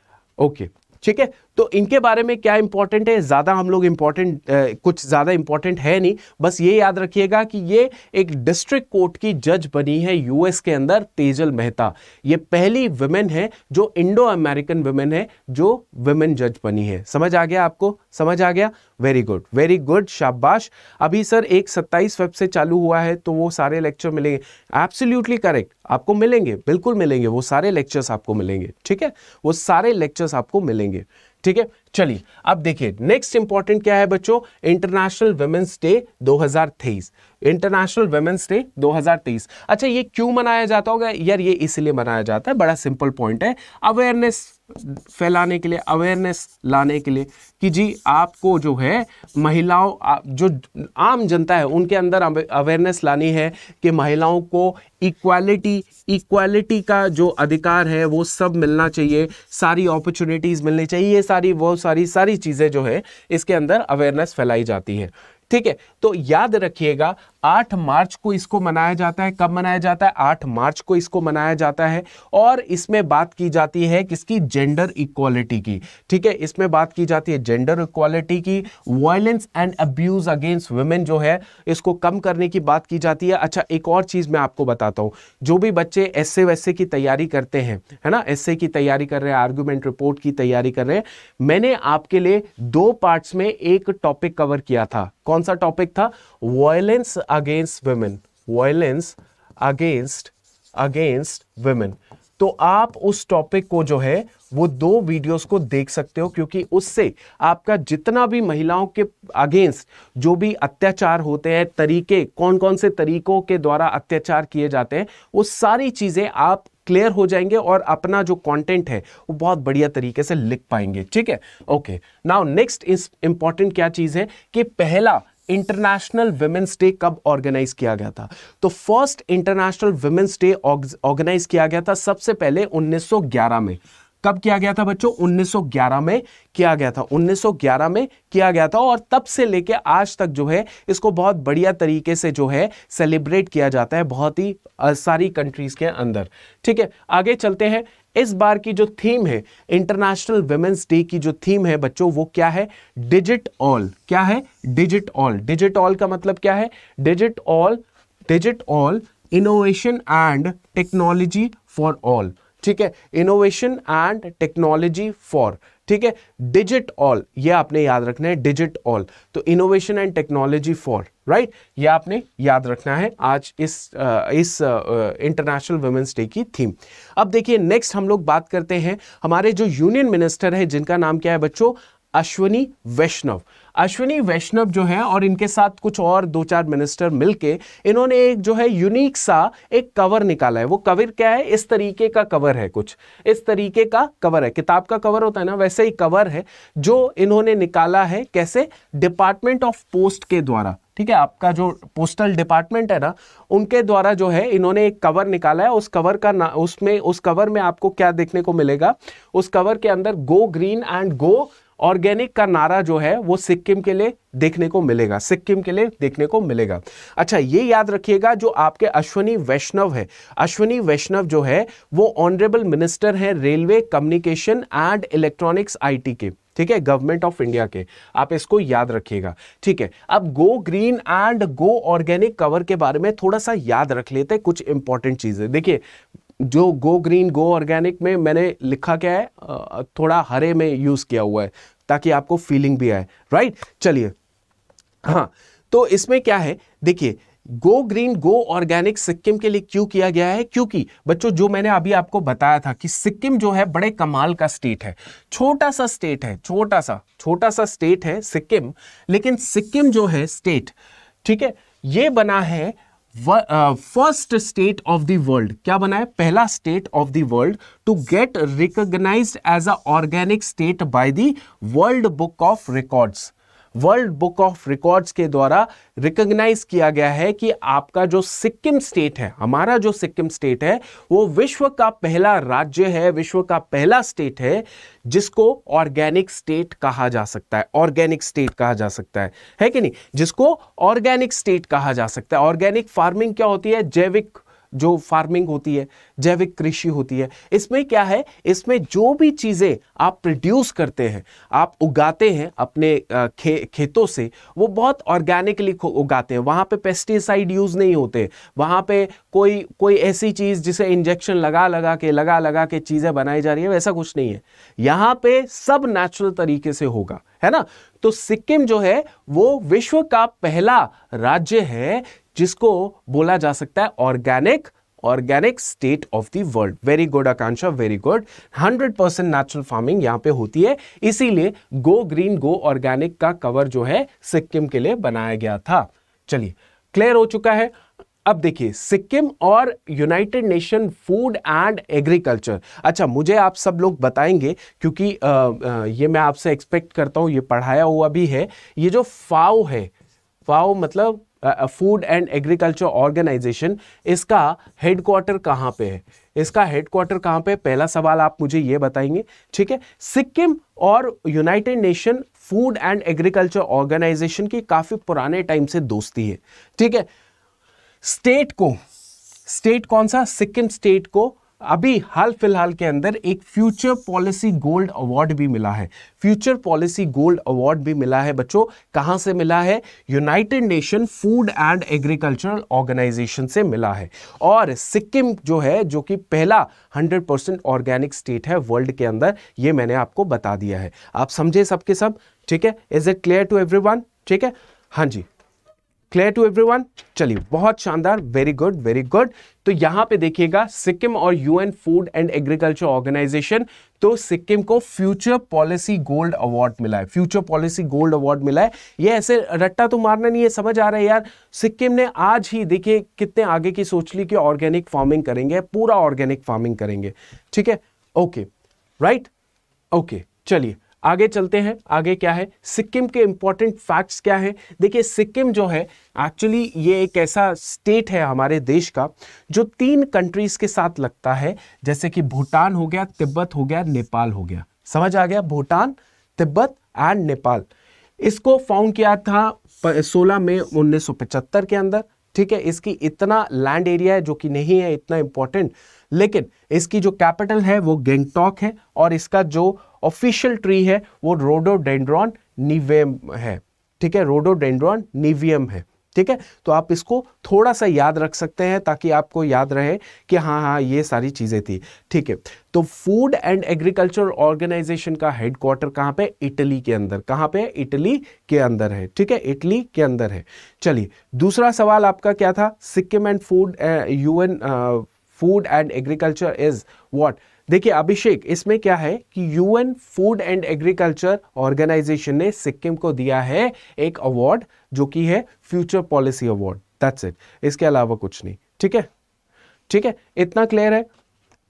A: ओके ठीक है तो इनके बारे में क्या इंपॉर्टेंट है ज़्यादा हम लोग इंपॉर्टेंट कुछ ज़्यादा इंपॉर्टेंट है नहीं बस ये याद रखिएगा कि ये एक डिस्ट्रिक्ट कोर्ट की जज बनी है यूएस के अंदर तेजल मेहता ये पहली वुमेन है जो इंडो अमेरिकन वुमेन है जो वुमेन जज बनी है समझ आ गया आपको समझ आ गया वेरी गुड वेरी गुड शाबाश अभी सर एक सत्ताईस वेब से चालू हुआ है तो वो सारे लेक्चर मिलेंगे एब्सोल्यूटली करेक्ट आपको मिलेंगे बिल्कुल मिलेंगे वो सारे लेक्चर्स आपको मिलेंगे ठीक है वो सारे लेक्चर्स आपको मिलेंगे ठीक है चलिए अब देखिए नेक्स्ट इंपॉर्टेंट क्या है बच्चों international women's day 2023 international women's day 2023 अच्छा ये क्यों मनाया जाता होगा यार ये इसलिए मनाया जाता है बड़ा सिंपल पॉइंट है अवेयरनेस फैलाने के लिए अवेयरनेस लाने के लिए कि जी आपको जो है महिलाओं जो आम जनता है उनके अंदर अवेयरनेस लानी है कि महिलाओं को इक्वालिटी इक्वालिटी का जो अधिकार है वो सब मिलना चाहिए सारी अपॉर्चुनिटीज़ मिलनी चाहिए ये सारी वो सारी सारी चीज़ें जो है इसके अंदर अवेयरनेस फैलाई जाती है ठीक है तो याद रखिएगा आठ मार्च को इसको मनाया जाता है कब मनाया जाता है आठ मार्च को इसको मनाया जाता है और इसमें बात की जाती है किसकी जेंडर इक्वालिटी की ठीक है इसमें बात की जाती है जेंडर इक्वालिटी की violence and abuse against women जो है इसको कम करने की बात की जाती है अच्छा एक और चीज़ मैं आपको बताता हूँ जो भी बच्चे एस वैसे की तैयारी करते हैं है ना एस की तैयारी कर रहे हैं आर्ग्यूमेंट रिपोर्ट की तैयारी कर रहे हैं मैंने आपके लिए दो पार्ट्स में एक टॉपिक कवर किया था कौन सा टॉपिक था violence against women violence against against women तो आप उस टॉपिक को जो है वो दो वीडियोस को देख सकते हो क्योंकि उससे आपका जितना भी महिलाओं के अगेंस्ट जो भी अत्याचार होते हैं तरीके कौन कौन से तरीकों के द्वारा अत्याचार किए जाते हैं वो सारी चीज़ें आप क्लियर हो जाएंगे और अपना जो कंटेंट है वो बहुत बढ़िया तरीके से लिख पाएंगे ठीक है ओके नाउ नेक्स्ट इस इंपॉर्टेंट क्या चीज़ है कि पहला इंटरनेशनल वेमेंस डे कब ऑर्गेनाइज किया गया था तो first international women's day organise किया गया था सबसे पहले 1911 में कब किया गया था बच्चों 1911 में किया गया था 1911 में किया गया था और तब से लेके आज तक जो है इसको बहुत बढ़िया तरीके से जो है सेलिब्रेट किया जाता है बहुत ही सारी कंट्रीज के अंदर ठीक है आगे चलते हैं इस बार की जो थीम है इंटरनेशनल वेमेंस डे की जो थीम है बच्चों वो क्या है डिजिट ऑल क्या है डिजिट ऑल डिजिट ऑल का मतलब क्या है digit all digit all innovation and technology for all ठीक है इनोवेशन एंड टेक्नोलॉजी फॉर ठीक है डिजिट ऑल ये आपने याद रखना है डिजिट ऑल तो innovation and technology for right ये आपने याद रखना है आज इस इस इंटरनेशनल वुमेंस डे की थीम अब देखिए नेक्स्ट हम लोग बात करते हैं हमारे जो यूनियन मिनिस्टर है जिनका नाम क्या है बच्चों अश्वनी वैष्णव अश्विनी वैष्णव जो है और इनके साथ कुछ और दो चार मिनिस्टर मिलके इन्होंने एक जो है यूनिक सा एक कवर निकाला है वो कवर क्या है इस तरीके का कवर है कुछ इस तरीके का कवर है किताब का कवर होता है ना वैसे ही कवर है जो इन्होंने निकाला है कैसे डिपार्टमेंट ऑफ पोस्ट के द्वारा ठीक है आपका जो पोस्टल डिपार्टमेंट है ना उनके द्वारा जो है इन्होंने एक कवर निकाला है उस कवर का ना उसमें उस कवर में आपको क्या देखने को मिलेगा उस कवर के अंदर go green and go organic का नारा जो है वो सिक्किम के लिए देखने को मिलेगा सिक्किम के लिए देखने को मिलेगा अच्छा ये याद रखिएगा जो आपके अश्वनी वैष्णव है अश्वनी वैष्णव जो है वो ऑनरेबल मिनिस्टर है railway communication and electronics IT के ठीक है गवर्नमेंट ऑफ इंडिया के आप इसको याद रखिएगा ठीक है अब go green and go organic cover के बारे में थोड़ा सा याद रख लेते हैं कुछ इंपॉर्टेंट चीजें देखिए जो गो ग्रीन गो ऑर्गेनिक में मैंने लिखा क्या है थोड़ा हरे में यूज़ किया हुआ है ताकि आपको फीलिंग भी आए राइट चलिए हाँ तो इसमें क्या है देखिए go green go organic Sikkim के लिए क्यों किया गया है क्योंकि बच्चों जो मैंने अभी आपको बताया था कि सिक्किम जो है बड़े कमाल का स्टेट है छोटा सा स्टेट है छोटा सा छोटा सा स्टेट है सिक्किम लेकिन सिक्किम जो है स्टेट ठीक है ये बना है first state of the world क्या बना है पहला state of the world to get recognised as a organic state by the world book of records world book of records के द्वारा रिकग्नाइज किया गया है कि आपका जो सिक्किम स्टेट है हमारा जो सिक्किम स्टेट है वो विश्व का पहला राज्य है विश्व का पहला स्टेट है जिसको ऑर्गेनिक स्टेट कहा जा सकता है ऑर्गेनिक स्टेट कहा जा सकता है है कि नहीं जिसको ऑर्गेनिक स्टेट कहा जा सकता है ऑर्गेनिक फार्मिंग क्या होती है जैविक जो फार्मिंग होती है जैविक कृषि होती है इसमें क्या है इसमें जो भी चीज़ें आप प्रोड्यूस करते हैं आप उगाते हैं अपने खे, खेतों से वो बहुत ऑर्गेनिकली उगाते हैं वहाँ पे पेस्टिसाइड यूज़ नहीं होते वहाँ पे कोई कोई ऐसी चीज़ जिसे इंजेक्शन लगा लगा के लगा लगा के चीज़ें बनाई जा रही है वैसा कुछ नहीं है यहाँ पे सब नेचुरल तरीके से होगा है ना तो सिक्किम जो है वो विश्व का पहला राज्य है जिसको बोला जा सकता है organic organic state of the world very good Akanksha very good 100 percent natural farming यहाँ पे होती है इसीलिए गो ग्रीन गो ऑर्गेनिक का कवर जो है सिक्किम के लिए बनाया गया था चलिए क्लियर हो चुका है अब देखिए सिक्किम और United Nation food and agriculture अच्छा मुझे आप सब लोग बताएंगे क्योंकि आ, आ, ये मैं आपसे एक्सपेक्ट करता हूँ ये पढ़ाया हुआ भी है ये जो फाओ है फाओ मतलब फूड एंड एग्रीकल्चर ऑर्गेनाइजेशन इसका हेडक्वार्टर कहाँ पे है इसका हेडक्वार्टर कहाँ पे पहला सवाल आप मुझे ये बताएंगे ठीक है सिक्किम और United Nation food and agriculture organisation की काफ़ी पुराने टाइम से दोस्ती है ठीक है स्टेट को स्टेट कौन सा सिक्किम स्टेट को अभी हाल फिलहाल के अंदर एक फ्यूचर पॉलिसी गोल्ड अवार्ड भी मिला है फ्यूचर पॉलिसी गोल्ड अवार्ड भी मिला है बच्चों कहाँ से मिला है United Nation food and agricultural organisation से मिला है और सिक्किम जो है जो कि पहला 100 परसेंट ऑर्गेनिक स्टेट है वर्ल्ड के अंदर ये मैंने आपको बता दिया है आप समझे सबके सब ठीक है is it clear to every ठीक है हाँ जी क्लियर टू एवरीवन चलिए बहुत शानदार वेरी गुड वेरी गुड तो यहां पे देखिएगा सिक्किम और UN food and agriculture organisation तो सिक्किम को फ्यूचर पॉलिसी गोल्ड अवार्ड मिला है फ्यूचर पॉलिसी गोल्ड अवार्ड मिला है ये ऐसे रट्टा तो मारना नहीं है समझ आ रहा है यार सिक्किम ने आज ही देखिए कितने आगे की सोच ली कि ऑर्गेनिक फार्मिंग करेंगे पूरा ऑर्गेनिक फार्मिंग करेंगे ठीक है ओके राइट ओके चलिए आगे चलते हैं आगे क्या है सिक्किम के इंपॉर्टेंट फैक्ट्स क्या है देखिए सिक्किम जो है एक्चुअली ये एक ऐसा स्टेट है हमारे देश का जो तीन कंट्रीज़ के साथ लगता है जैसे कि भूटान हो गया तिब्बत हो गया नेपाल हो गया समझ आ गया भूटान तिब्बत एंड नेपाल इसको फाउंड किया था सोलह मई उन्नीस के अंदर ठीक है इसकी इतना लैंड एरिया है जो कि नहीं है इतना इम्पोर्टेंट लेकिन इसकी जो कैपिटल है वो गेंगटॉक है और इसका जो ऑफिशियल ट्री है वो रोडोडेंड्रॉन निवेम है ठीक है रोडोडेंड्रॉन निवियम है ठीक है तो आप इसको थोड़ा सा याद रख सकते हैं ताकि आपको याद रहे कि हाँ हाँ ये सारी चीज़ें थी ठीक है तो फूड एंड एग्रीकल्चर ऑर्गेनाइजेशन का हेडक्वार्टर कहाँ पे इटली के अंदर कहाँ पे इटली के अंदर है ठीक है इटली के अंदर है चलिए दूसरा सवाल आपका क्या था Sikkim and food UN food and agriculture is what देखिए अभिषेक इसमें क्या है कि UN food and agriculture organisation ने सिक्किम को दिया है एक अवार्ड जो कि है future policy award that's it इसके अलावा कुछ नहीं ठीक है ठीक है इतना क्लियर है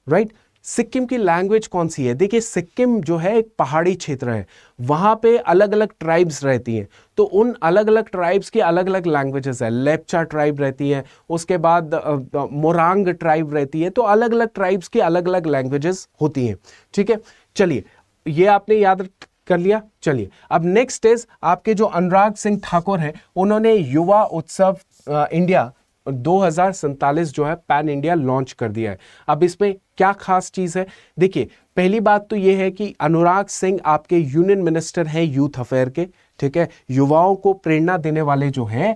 A: राइट right? सिक्किम की लैंग्वेज कौन सी है देखिए सिक्किम जो है एक पहाड़ी क्षेत्र है वहाँ पे अलग अलग ट्राइब्स रहती हैं तो उन अलग अलग ट्राइब्स की अलग अलग लैंग्वेजेस है लेप्चा ट्राइब रहती है उसके बाद मोरंग ट्राइब रहती है तो अलग अलग ट्राइब्स की अलग अलग लैंग्वेजेस होती हैं ठीक है चलिए ये आपने याद कर लिया चलिए अब नेक्स्ट इज आपके जो अनुराग सिंह ठाकुर हैं उन्होंने युवा उत्सव इंडिया और दो जो है पैन इंडिया लॉन्च कर दिया है अब इसमें क्या खास चीज़ है देखिए पहली बात तो यह है कि अनुराग सिंह आपके यूनियन मिनिस्टर हैं यूथ अफेयर के ठीक है युवाओं को प्रेरणा देने वाले जो है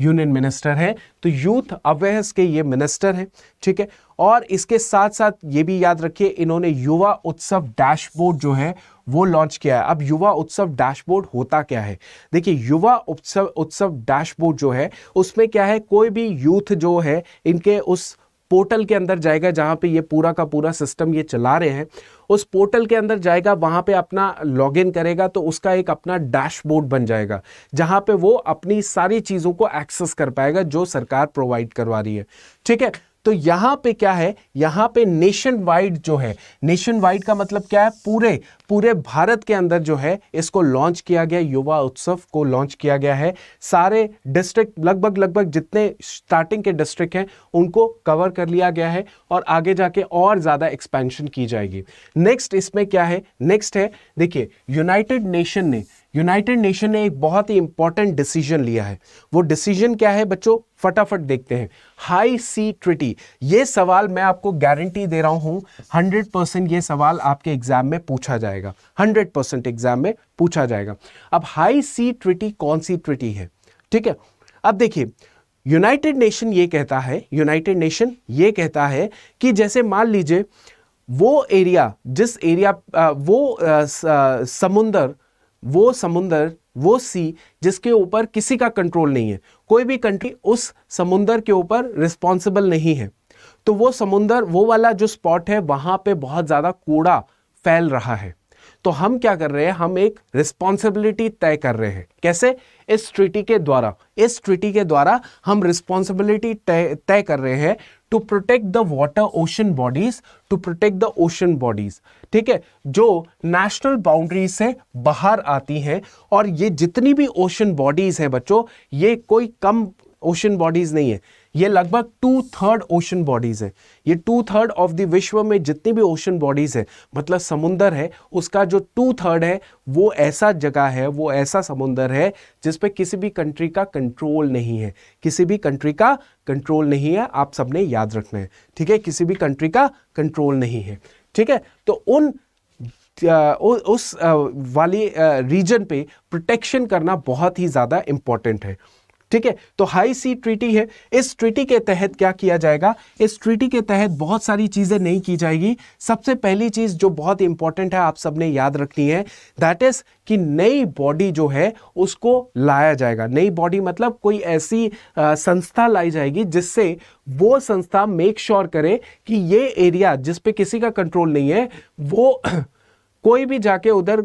A: यूनियन मिनिस्टर हैं तो यूथ अवेयर्स के ये मिनिस्टर हैं ठीक है और इसके साथ साथ ये भी याद रखिए इन्होंने युवा उत्सव डैशबोर्ड जो है वो लॉन्च किया है अब युवा उत्सव डैशबोर्ड होता क्या है देखिए युवा उत्सव उत्सव डैशबोर्ड जो है उसमें क्या है कोई भी यूथ जो है इनके उस पोर्टल के अंदर जाएगा जहाँ पे ये पूरा का पूरा सिस्टम ये चला रहे हैं उस पोर्टल के अंदर जाएगा वहाँ पे अपना लॉगिन करेगा तो उसका एक अपना डैशबोर्ड बन जाएगा जहाँ पे वो अपनी सारी चीज़ों को एक्सेस कर पाएगा जो सरकार प्रोवाइड करवा रही है ठीक है तो यहाँ पे क्या है यहाँ पे नेशन वाइड जो है नेशन वाइड का मतलब क्या है पूरे पूरे भारत के अंदर जो है इसको लॉन्च किया गया युवा उत्सव को लॉन्च किया गया है सारे डिस्ट्रिक्ट लगभग लगभग जितने स्टार्टिंग के डिस्ट्रिक्ट हैं उनको कवर कर लिया गया है और आगे जाके और ज़्यादा एक्सपेंशन की जाएगी नेक्स्ट इसमें क्या है नेक्स्ट है देखिए यूनाइटेड नेशन ने यूनाइटेड नेशन ने एक बहुत ही इंपॉर्टेंट डिसीजन लिया है वो डिसीजन क्या है बच्चों फटाफट देखते हैं हाई सी ट्रिटी ये सवाल मैं आपको गारंटी दे रहा हूँ हंड्रेड परसेंट ये सवाल आपके एग्जाम में पूछा जाएगा हंड्रेड परसेंट एग्जाम में पूछा जाएगा अब हाई सी ट्रिटी कौन सी ट्रिटी है ठीक है अब देखिए यूनाइटेड नेशन ये कहता है यूनाइटेड नेशन ये कहता है कि जैसे मान लीजिए वो एरिया जिस एरिया वो समुंदर वो समुंदर वो सी जिसके ऊपर किसी का कंट्रोल नहीं है कोई भी कंट्री उस समुंदर के ऊपर रिस्पॉन्सिबल नहीं है तो वो समुंदर वो वाला जो स्पॉट है वहाँ पे बहुत ज़्यादा कूड़ा फैल रहा है तो हम क्या कर रहे हैं हम एक रिस्पॉन्सिबिलिटी तय कर रहे हैं कैसे इस ट्रिटी के द्वारा इस ट्रिटी के द्वारा हम रिस्पॉन्सिबिलिटी तय तय कर रहे हैं to protect the water ocean bodies to protect the ocean bodies ठीक है जो नेशनल बाउंड्री से बाहर आती हैं और ये जितनी भी ओशन बॉडीज हैं बच्चों ये कोई कम ओशन बॉडीज नहीं है ये लगभग टू थर्ड ओशन बॉडीज़ है ये टू थर्ड ऑफ द विश्व में जितनी भी ओशन बॉडीज़ है मतलब समुंदर है उसका जो टू थर्ड है वो ऐसा जगह है वो ऐसा समुंदर है जिसपे किसी भी कंट्री का कंट्रोल नहीं है किसी भी कंट्री का कंट्रोल नहीं है आप सबने याद रखना है ठीक है किसी भी कंट्री का कंट्रोल नहीं है ठीक है तो उन उस वाली रीजन पे प्रोटेक्शन करना बहुत ही ज़्यादा इंपॉर्टेंट है ठीक है तो हाई सी ट्रीटी है इस ट्रीटी के तहत क्या किया जाएगा इस ट्रीटी के तहत बहुत सारी चीज़ें नहीं की जाएगी सबसे पहली चीज़ जो बहुत इंपॉर्टेंट है आप सबने याद रखनी है दैट इज़ कि नई बॉडी जो है उसको लाया जाएगा नई बॉडी मतलब कोई ऐसी आ, संस्था लाई जाएगी जिससे वो संस्था मेक श्योर sure करे कि ये एरिया जिसपे किसी का कंट्रोल नहीं है वो कोई भी जाके उधर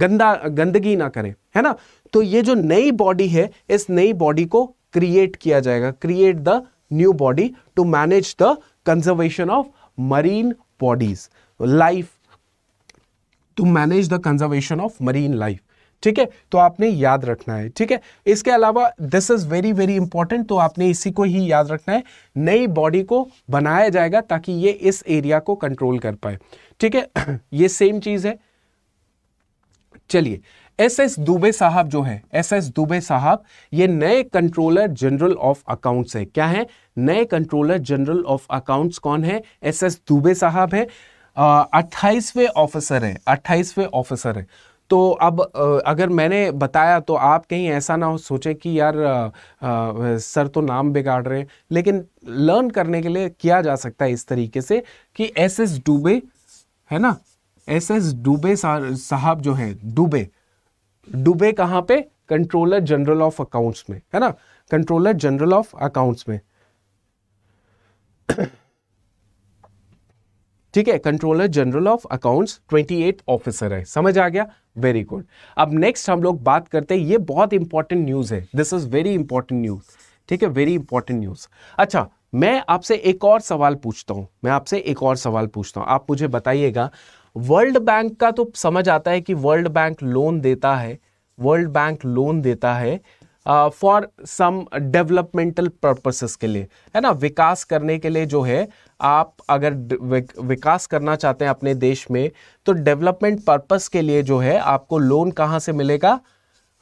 A: गंदा गंदगी ना करे है ना तो ये जो नई बॉडी है इस नई बॉडी को क्रिएट किया जाएगा create the new body to manage the conservation of marine bodies life to manage the conservation of marine life ठीक है तो आपने याद रखना है ठीक है इसके अलावा this is very very important तो आपने इसी को ही याद रखना है नई बॉडी को बनाया जाएगा ताकि ये इस एरिया को कंट्रोल कर पाए ठीक है ये सेम चीज है चलिए एस एस दुबे साहब जो है एस एस दुबे साहब ये नए कंट्रोलर जनरल ऑफ अकाउंट्स है क्या है नए कंट्रोलर जनरल ऑफ अकाउंट्स कौन है एस एस दुबे साहब है अट्ठाईसवें ऑफिसर है अट्ठाईसवें ऑफिसर है तो अब अगर मैंने बताया तो आप कहीं ऐसा ना हो सोचें कि यार आ, आ, सर तो नाम बिगाड़ रहे हैं लेकिन लर्न करने के लिए किया जा सकता है इस तरीके से कि एस एस डूबे है ना एस एस डूबे साहब जो हैं डूबे डूबे कहाँ पे कंट्रोलर जनरल ऑफ अकाउंट्स में है ना कंट्रोलर जनरल ऑफ अकाउंट्स में ठीक है controller general of accounts 28 officer है समझ आ गया वेरी गुड अब नेक्स्ट हम लोग बात करते हैं ये बहुत इंपॉर्टेंट न्यूज है this is very important news ठीक है वेरी इंपॉर्टेंट न्यूज अच्छा मैं आपसे एक और सवाल पूछता हूं मैं आपसे एक और सवाल पूछता हूं आप मुझे बताइएगा वर्ल्ड बैंक का तो समझ आता है कि वर्ल्ड बैंक लोन देता है वर्ल्ड बैंक लोन देता है फॉर सम डेवलपमेंटल पर्पसेस के लिए है ना विकास करने के लिए जो है आप अगर विकास करना चाहते हैं अपने देश में तो डेवलपमेंट पर्पस के लिए जो है आपको लोन कहाँ से मिलेगा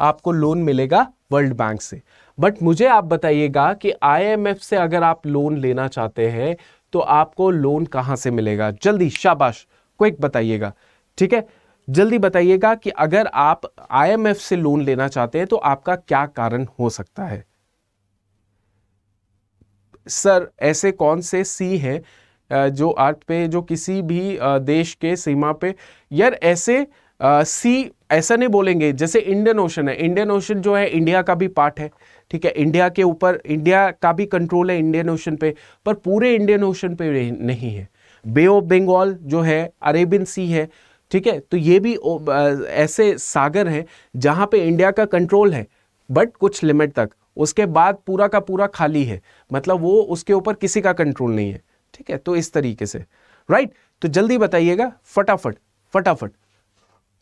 A: आपको लोन मिलेगा वर्ल्ड बैंक से बट मुझे आप बताइएगा कि आईएमएफ से अगर आप लोन लेना चाहते हैं तो आपको लोन कहाँ से मिलेगा जल्दी शाबाश क्विक बताइएगा ठीक है जल्दी बताइएगा कि अगर आप आईएमएफ से लोन लेना चाहते हैं तो आपका क्या कारण हो सकता है सर ऐसे कौन से सी हैं जो अर्थ पे जो किसी भी देश के सीमा पे यार ऐसे सी ऐसा नहीं बोलेंगे जैसे इंडियन ओशन है इंडियन ओशन जो है इंडिया का भी पार्ट है ठीक है इंडिया के ऊपर इंडिया का भी कंट्रोल है इंडियन ओशन पे पर पूरे इंडियन ओशन पे नहीं है बे ऑफ बंगाल जो है अरेबियन सी है ठीक है तो ये भी ऐसे सागर हैं जहाँ पे इंडिया का कंट्रोल है बट कुछ लिमिट तक उसके बाद पूरा का पूरा खाली है मतलब वो उसके ऊपर किसी का कंट्रोल नहीं है ठीक है तो इस तरीके से राइट तो जल्दी बताइएगा फटाफट फटाफट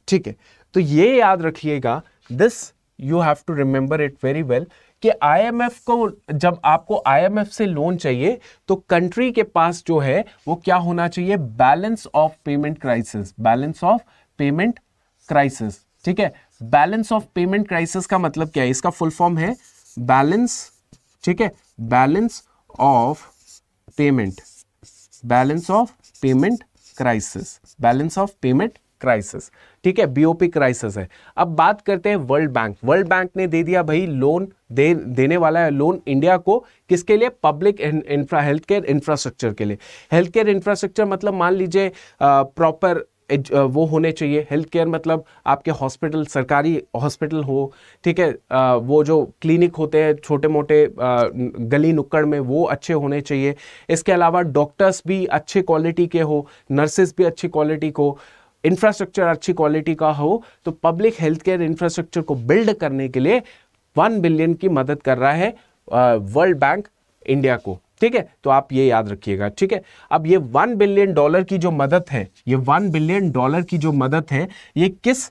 A: ठीक है तो ये याद रखिएगा this you have to remember it very well कि आईएमएफ को जब आपको आईएमएफ से लोन चाहिए तो कंट्री के पास जो है वो क्या होना चाहिए balance of payment crisis balance of payment crisis ठीक है बैलेंस ऑफ पेमेंट क्राइसिस का मतलब क्या है इसका फुल फॉर्म है बैलेंस ठीक है balance of payment balance of payment crisis balance of payment crisis ठीक है बीओपी क्राइसिस है अब बात करते हैं वर्ल्ड बैंक वर्ल्ड बैंक ने दे दिया भाई लोन दे देने वाला है लोन इंडिया को किसके लिए public infra health care infrastructure के लिए हेल्थ केयर इंफ्रास्ट्रक्चर मतलब मान लीजिए प्रॉपर वो होने चाहिए हेल्थ केयर मतलब आपके हॉस्पिटल सरकारी हॉस्पिटल हो ठीक है वो जो क्लिनिक होते हैं छोटे मोटे गली नुक्कड़ में वो अच्छे होने चाहिए इसके अलावा डॉक्टर्स भी अच्छे क्वालिटी के हो नर्सेस भी अच्छी क्वालिटी को इंफ्रास्ट्रक्चर अच्छी क्वालिटी का हो तो पब्लिक हेल्थ केयर इंफ्रास्ट्रक्चर को बिल्ड करने के लिए वन बिलियन की मदद कर रहा है वर्ल्ड बैंक इंडिया को ठीक है तो आप ये याद रखिएगा ठीक है अब ये वन बिलियन डॉलर की जो मदद है ये वन बिलियन डॉलर की जो मदद है ये किस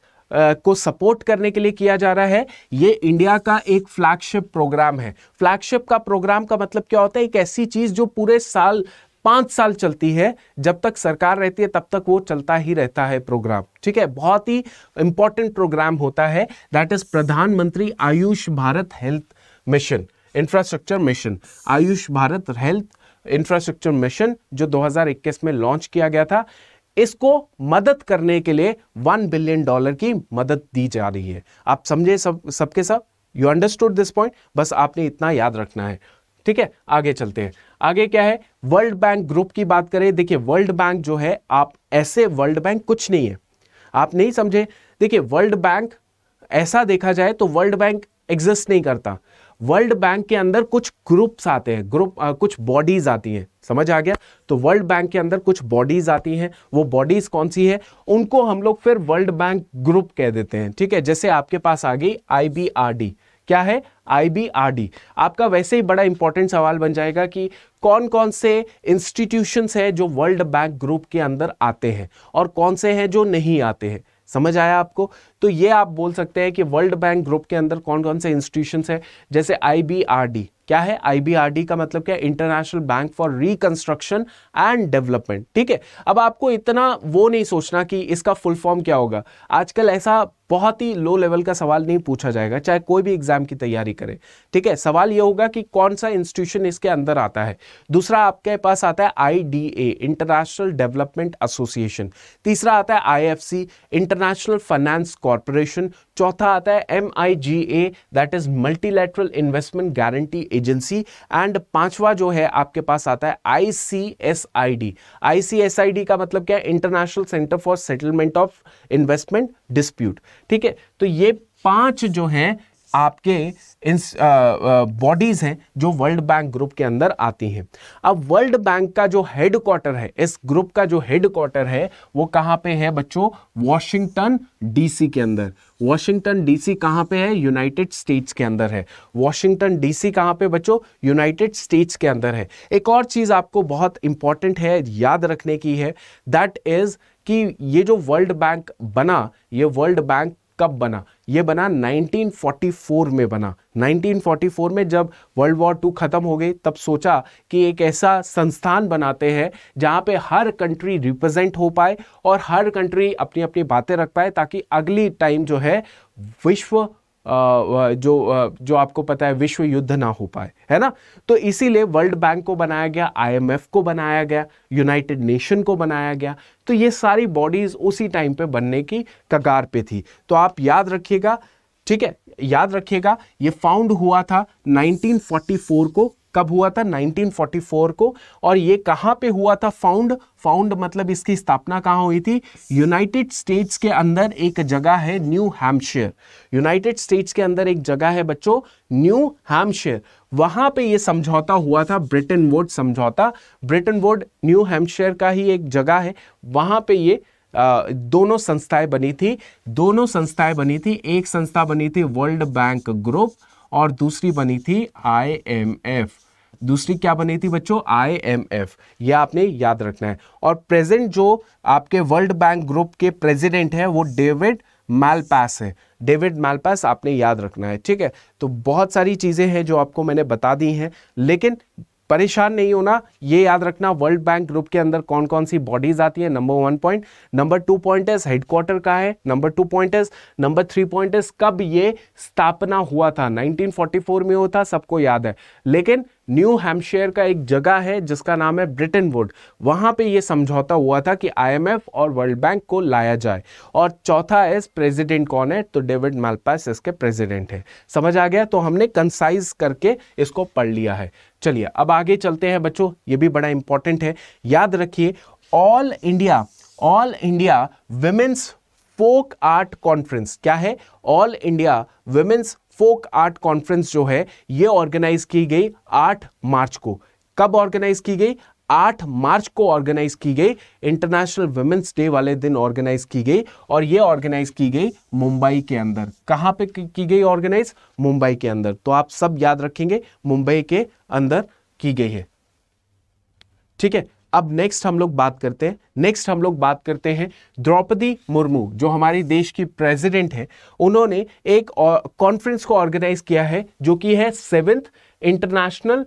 A: को सपोर्ट करने के लिए किया जा रहा है ये इंडिया का एक फ्लैगशिप प्रोग्राम है फ्लैगशिप का प्रोग्राम का मतलब क्या होता है एक ऐसी चीज जो पूरे साल पांच साल चलती है जब तक सरकार रहती है तब तक वो चलता ही रहता है प्रोग्राम ठीक है बहुत ही इंपॉर्टेंट प्रोग्राम होता है that is Pradhanmantri Ayush Bharat health mission infrastructure mission Ayush Bharat health infrastructure mission जो 2021 में लॉन्च किया गया था इसको मदद करने के लिए वन बिलियन डॉलर की मदद दी जा रही है आप समझे सब सबके सब यू अंडरस्टूड दिस पॉइंट बस आपने इतना याद रखना है ठीक है आगे चलते हैं आगे क्या है वर्ल्ड बैंक ग्रुप की बात करें देखिए वर्ल्ड बैंक जो है आप ऐसे वर्ल्ड बैंक कुछ नहीं है आप नहीं समझे देखिए वर्ल्ड बैंक ऐसा देखा जाए तो वर्ल्ड बैंक एग्जिस्ट नहीं करता वर्ल्ड बैंक के अंदर कुछ ग्रुप्स आते हैं ग्रुप आ, कुछ बॉडीज आती हैं समझ आ गया तो वर्ल्ड बैंक के अंदर कुछ बॉडीज आती हैं वो बॉडीज कौन सी है उनको हम लोग फिर वर्ल्ड बैंक ग्रुप कह देते हैं ठीक है जैसे आपके पास आ गई आई क्या है आईबीआरडी आपका वैसे ही बड़ा इंपॉर्टेंट सवाल बन जाएगा कि कौन कौन से इंस्टीट्यूशंस हैं जो वर्ल्ड बैंक ग्रुप के अंदर आते हैं और कौन से हैं जो नहीं आते हैं समझ आया आपको तो ये आप बोल सकते हैं कि वर्ल्ड बैंक ग्रुप के अंदर कौन कौन से इंस्टीट्यूशन है जैसे आई क्या है आईबीआरडी का मतलब क्या international bank for reconstruction and development ठीक है अब आपको इतना वो नहीं सोचना कि इसका फुल फॉर्म क्या होगा आजकल ऐसा बहुत ही लो लेवल का सवाल नहीं पूछा जाएगा चाहे कोई भी एग्जाम की तैयारी करे ठीक है सवाल ये होगा कि कौन सा इंस्टीट्यूशन इसके अंदर आता है दूसरा आपके पास आता है आईडीए इंटरनेशनल डेवलपमेंट एसोसिएशन तीसरा आता है आईएफसी इंटरनेशनल फाइनेंस कॉरपोरेशन चौथा आता है M I G A that is multilateral investment guarantee agency and पांचवा जो है आपके पास आता है I C S I D I C S I D का मतलब क्या है international centre for settlement of investment dispute ठीक है तो ये पांच जो है आपके बॉडीज़ हैं जो वर्ल्ड बैंक ग्रुप के अंदर आती हैं अब वर्ल्ड बैंक का जो हेड क्वार्टर है इस ग्रुप का जो हेड क्वार्टर है वो कहाँ पे है बच्चों वॉशिंगटन डीसी के अंदर वॉशिंगटन डीसी कहाँ पे है यूनाइटेड स्टेट्स के अंदर है वॉशिंगटन डीसी कहाँ पे बच्चों यूनाइटेड स्टेट्स के अंदर है एक और चीज़ आपको बहुत इंपॉर्टेंट है याद रखने की है दैट इज़ कि ये जो वर्ल्ड बैंक बना ये वर्ल्ड बैंक कब बना ये बना 1944 में बना 1944 में जब वर्ल्ड वॉर टू ख़त्म हो गई तब सोचा कि एक ऐसा संस्थान बनाते हैं जहाँ पे हर कंट्री रिप्रेजेंट हो पाए और हर कंट्री अपनी अपनी बातें रख पाए ताकि अगली टाइम जो है विश्व जो जो आपको पता है विश्व युद्ध ना हो पाए है ना तो इसीलिए वर्ल्ड बैंक को बनाया गया आईएमएफ को बनाया गया यूनाइटेड नेशन को बनाया गया तो ये सारी बॉडीज उसी टाइम पे बनने की कगार पे थी तो आप याद रखिएगा ठीक है याद रखिएगा ये फाउंड हुआ था 1944 को कब हुआ था 1944 को और ये कहाँ पे हुआ था फाउंड फाउंड मतलब इसकी स्थापना कहाँ हुई थी यूनाइटेड स्टेट्स के अंदर एक जगह है न्यू हैम्पशर यूनाइटेड स्टेट्स के अंदर एक जगह है बच्चों न्यू हैम्पशर वहां पे ये समझौता हुआ था ब्रिटेन वोड समझौता ब्रिटेन वोड न्यू हैम्पशर का ही एक जगह है वहां पे ये दोनों संस्थाएं बनी थी दोनों संस्थाएं बनी थी एक संस्था बनी थी वर्ल्ड बैंक ग्रुप और दूसरी बनी थी आईएमएफ दूसरी क्या बनी थी बच्चों आईएमएफ ये आपने याद रखना है और प्रेजेंट जो आपके वर्ल्ड बैंक ग्रुप के प्रेजिडेंट हैं वो डेविड मैलपास है डेविड मैलपास आपने याद रखना है ठीक है तो बहुत सारी चीज़ें हैं जो आपको मैंने बता दी हैं लेकिन परेशान नहीं होना ये याद रखना वर्ल्ड बैंक ग्रुप के अंदर कौन कौन सी बॉडीज आती है number one point number two point is headquarter का है number two point is number three point is कब ये स्थापना हुआ था 1944 में था सबको याद है लेकिन न्यू हैम्पशेयर का एक जगह है जिसका नाम है ब्रिटेन वुड वहाँ पे ये समझौता हुआ था कि आईएमएफ और वर्ल्ड बैंक को लाया जाए और चौथा इस प्रेसिडेंट कौन है तो डेविड मालपास इसके प्रेसिडेंट है समझ आ गया तो हमने कंसाइज करके इसको पढ़ लिया है चलिए अब आगे चलते हैं बच्चों ये भी बड़ा इंपॉर्टेंट है याद रखिए all India all India women's folk art conference क्या है all India women's folk art conference जो है ये ऑर्गेनाइज की गई 8 मार्च को कब ऑर्गेनाइज की गई 8 मार्च को ऑर्गेनाइज की गई इंटरनेशनल वुमेन्स डे वाले दिन ऑर्गेनाइज की गई और ये ऑर्गेनाइज की गई मुंबई के अंदर कहाँ पे की गई ऑर्गेनाइज मुंबई के अंदर तो आप सब याद रखेंगे मुंबई के अंदर की गई है ठीक है अब नेक्स्ट हम लोग बात करते हैं नेक्स्ट हम लोग बात करते हैं द्रौपदी मुर्मू जो हमारे देश की प्रेसिडेंट है उन्होंने एक कॉन्फ्रेंस को ऑर्गेनाइज किया है जो कि है सेवेंथ इंटरनेशनल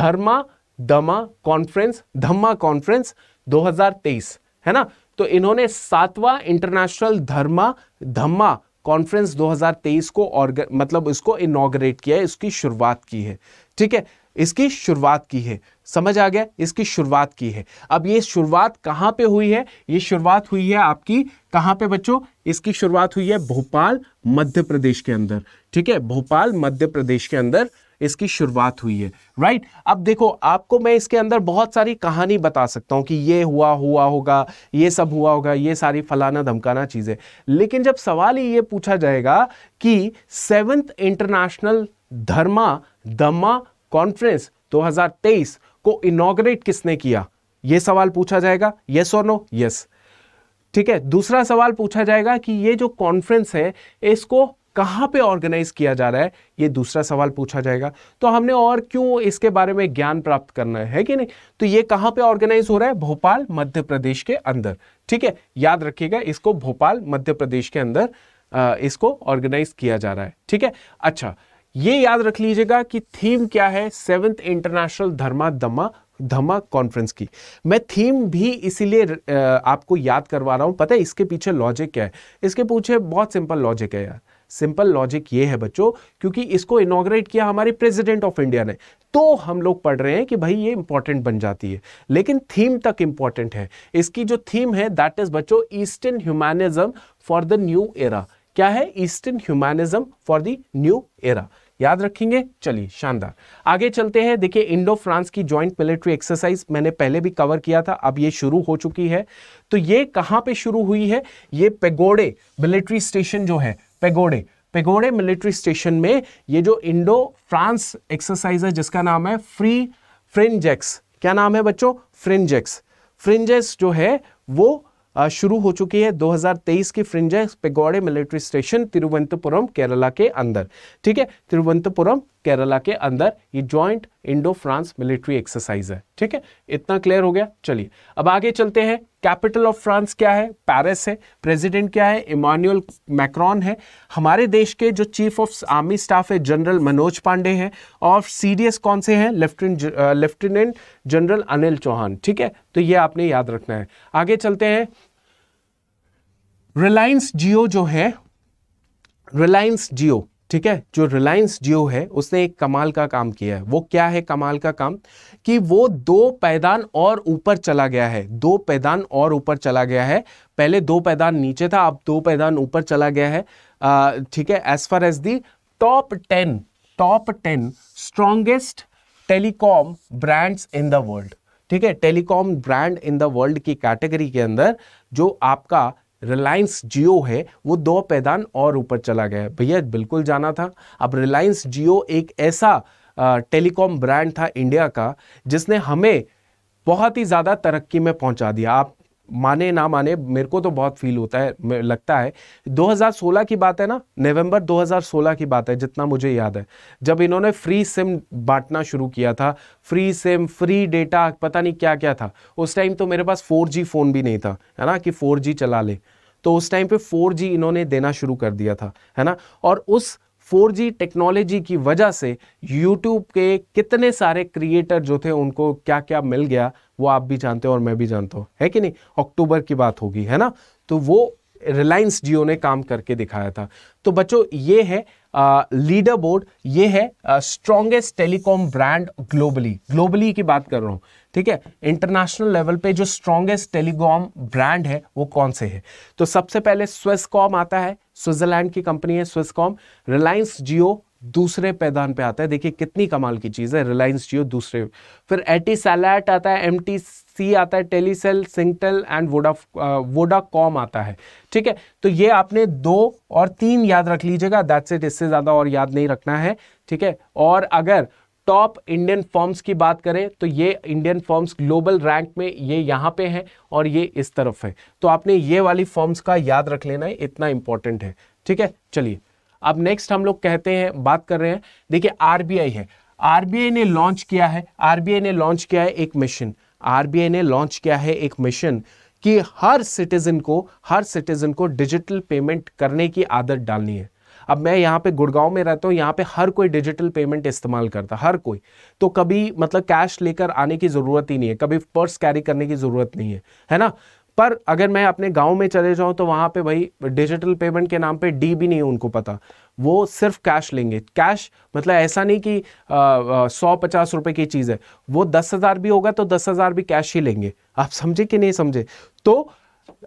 A: धर्मा दमा कॉन्फ्रेंस धम्मा कॉन्फ्रेंस 2023 है ना तो इन्होंने सातवां इंटरनेशनल धर्मा धम्मा कॉन्फ्रेंस 2023 को ऑर्ग मतलब इसको इनोग्रेट किया है इसकी शुरुआत की है ठीक है इसकी शुरुआत की है समझ आ गया इसकी शुरुआत की है अब ये शुरुआत कहाँ पे हुई है ये शुरुआत हुई है आपकी कहाँ पे बच्चों इसकी शुरुआत हुई है भोपाल मध्य प्रदेश के अंदर ठीक है भोपाल मध्य प्रदेश के अंदर इसकी शुरुआत हुई है राइट अब देखो आपको मैं इसके अंदर बहुत सारी कहानी बता सकता हूँ कि ये हुआ हुआ होगा ये सब हुआ होगा ये सारी फलाना धमकाना चीज़ें लेकिन जब सवाल ही ये पूछा जाएगा कि सेवन्थ इंटरनेशनल धर्मा दमा कॉन्फ्रेंस 2023 को इनोग्रेट किसने किया यह सवाल पूछा जाएगा यस और नो यस ठीक है दूसरा सवाल पूछा जाएगा कि ये जो कॉन्फ्रेंस है इसको कहां पे ऑर्गेनाइज किया जा रहा है ये दूसरा सवाल पूछा जाएगा तो हमने और क्यों इसके बारे में ज्ञान प्राप्त करना है कि नहीं तो ये कहां पे ऑर्गेनाइज हो रहा है भोपाल मध्य प्रदेश के अंदर ठीक है याद रखिएगा इसको भोपाल मध्य प्रदेश के अंदर आ, इसको ऑर्गेनाइज किया जा रहा है ठीक है अच्छा ये याद रख लीजिएगा कि थीम क्या है सेवेंथ इंटरनेशनल धर्मा दमा धमा कॉन्फ्रेंस की मैं थीम भी इसीलिए आपको याद करवा रहा हूं पता है इसके पीछे लॉजिक क्या है इसके पीछे बहुत सिंपल लॉजिक है यार सिंपल लॉजिक ये है बच्चों क्योंकि इसको इनोग्रेट किया हमारे प्रेसिडेंट ऑफ इंडिया ने तो हम लोग पढ़ रहे हैं कि भाई ये इंपॉर्टेंट बन जाती है लेकिन थीम तक इंपॉर्टेंट है इसकी जो थीम है दैट इज बच्चों eastern humanism for the new era क्या है eastern humanism for the new era याद रखेंगे चलिए शानदार आगे चलते हैं देखिए इंडो फ्रांस की ज्वाइंट मिलिट्री एक्सरसाइज मैंने पहले भी कवर किया था अब ये शुरू हो चुकी है तो ये कहां पे शुरू हुई है ये पेगोडे मिलिट्री स्टेशन जो है पेगोडे पेगोडे मिलिट्री स्टेशन में ये जो इंडो फ्रांस एक्सरसाइज है जिसका नाम है फ्री फ्रिंजेक्स क्या नाम है बच्चों फ्रिंजेक्स फ्रिंजेस जो है वो शुरू हो चुकी है 2023 की फ्रिंजा पेगौड़े मिलिट्री स्टेशन तिरुवंतपुरम केरला के अंदर ठीक है तिरुवंतपुरम केरला के अंदर ये joint Indo France military exercise है ठीक है इतना क्लियर हो गया चलिए अब आगे चलते हैं कैपिटल ऑफ फ्रांस क्या है पेरिस है प्रेसिडेंट क्या है इमानुअल मैक्रॉन है हमारे देश के जो चीफ ऑफ आर्मी स्टाफ है जनरल मनोज पांडे हैं और सीडीएस कौन से हैं lieutenant lieutenant general Anil Chauhan ठीक है तो ये आपने याद रखना है आगे चलते हैं रिलायंस जियो जो है रिलायंस जियो ठीक है जो रिलायंस जियो है उसने एक कमाल का काम किया है वो क्या है कमाल का काम कि वो दो पैदान और ऊपर चला गया है दो पैदान और ऊपर चला गया है पहले दो पैदान नीचे था अब दो पैदान ऊपर चला गया है ठीक है as far as the top ten top ten strongest telecom brands in the world ठीक है telecom brand in the world की कैटेगरी के अंदर जो आपका रिलायंस जियो है वो दो पैदान और ऊपर चला गया है भैया बिल्कुल जाना था अब रिलायंस जियो एक ऐसा टेलीकॉम ब्रांड था इंडिया का जिसने हमें बहुत ही ज़्यादा तरक्की में पहुंचा दिया आप माने ना माने मेरे को तो बहुत फील होता है लगता है 2016 की बात है ना नवंबर 2016 की बात है जितना मुझे याद है जब इन्होंने फ्री सिम बांटना शुरू किया था फ्री सिम फ्री डेटा पता नहीं क्या क्या था उस टाइम तो मेरे पास 4G फ़ोन भी नहीं था है ना कि 4G चला ले तो उस टाइम पे 4G इन्होंने देना शुरू कर दिया था है ना और उस 4G टेक्नोलॉजी की वजह से YouTube के कितने सारे क्रिएटर जो थे उनको क्या क्या मिल गया वो आप भी जानते हो और मैं भी जानता हूँ है कि नहीं अक्टूबर की बात होगी है ना तो वो रिलायंस जियो ने काम करके दिखाया था तो बच्चों ये है लीडर बोर्ड ये है strongest telecom brand globally globally की बात कर रहा हूँ ठीक है इंटरनेशनल लेवल पे जो स्ट्रॉन्गेस्ट टेलीकॉम ब्रांड है वो कौन से है तो सबसे पहले स्विसकॉम आता है स्विट्जरलैंड की कंपनी है स्विसकॉम रिलायंस जियो दूसरे पैदान पे आता है देखिए कितनी कमाल की चीज़ है रिलायंस जियो दूसरे फिर एटी सैलैट आता है एम सी आता है telecel singtel and voda vodacom आता है ठीक है तो ये आपने दो और तीन याद रख लीजिएगा दैट्स इट इससे ज़्यादा और याद नहीं रखना है ठीक है और अगर टॉप इंडियन फॉर्म्स की बात करें तो ये इंडियन फॉर्म्स ग्लोबल रैंक में ये यहाँ पे है और ये इस तरफ है तो आपने ये वाली फॉर्म्स का याद रख लेना है इतना इंपॉर्टेंट है ठीक है चलिए अब नेक्स्ट हम लोग कहते हैं बात कर रहे हैं देखिए आरबीआई है आरबीआई ने लॉन्च किया है आरबीआई ने लॉन्च किया है एक मिशन आरबीआई ने लॉन्च किया है एक मिशन कि हर सिटीजन को हर सिटीजन को डिजिटल पेमेंट करने की आदत डालनी है अब मैं यहाँ पे गुड़गांव में रहता हूँ यहाँ पे हर कोई डिजिटल पेमेंट इस्तेमाल करता हर कोई तो कभी मतलब कैश लेकर आने की ज़रूरत ही नहीं है कभी पर्स कैरी करने की ज़रूरत नहीं है है ना पर अगर मैं अपने गांव में चले जाऊं तो वहां पे भाई डिजिटल पेमेंट के नाम पे डी भी नहीं है उनको पता वो सिर्फ कैश लेंगे कैश मतलब ऐसा नहीं कि सौ पचास रुपए की चीज़ है वो दस हज़ार भी होगा तो दस हज़ार भी कैश ही लेंगे आप समझे कि नहीं समझे तो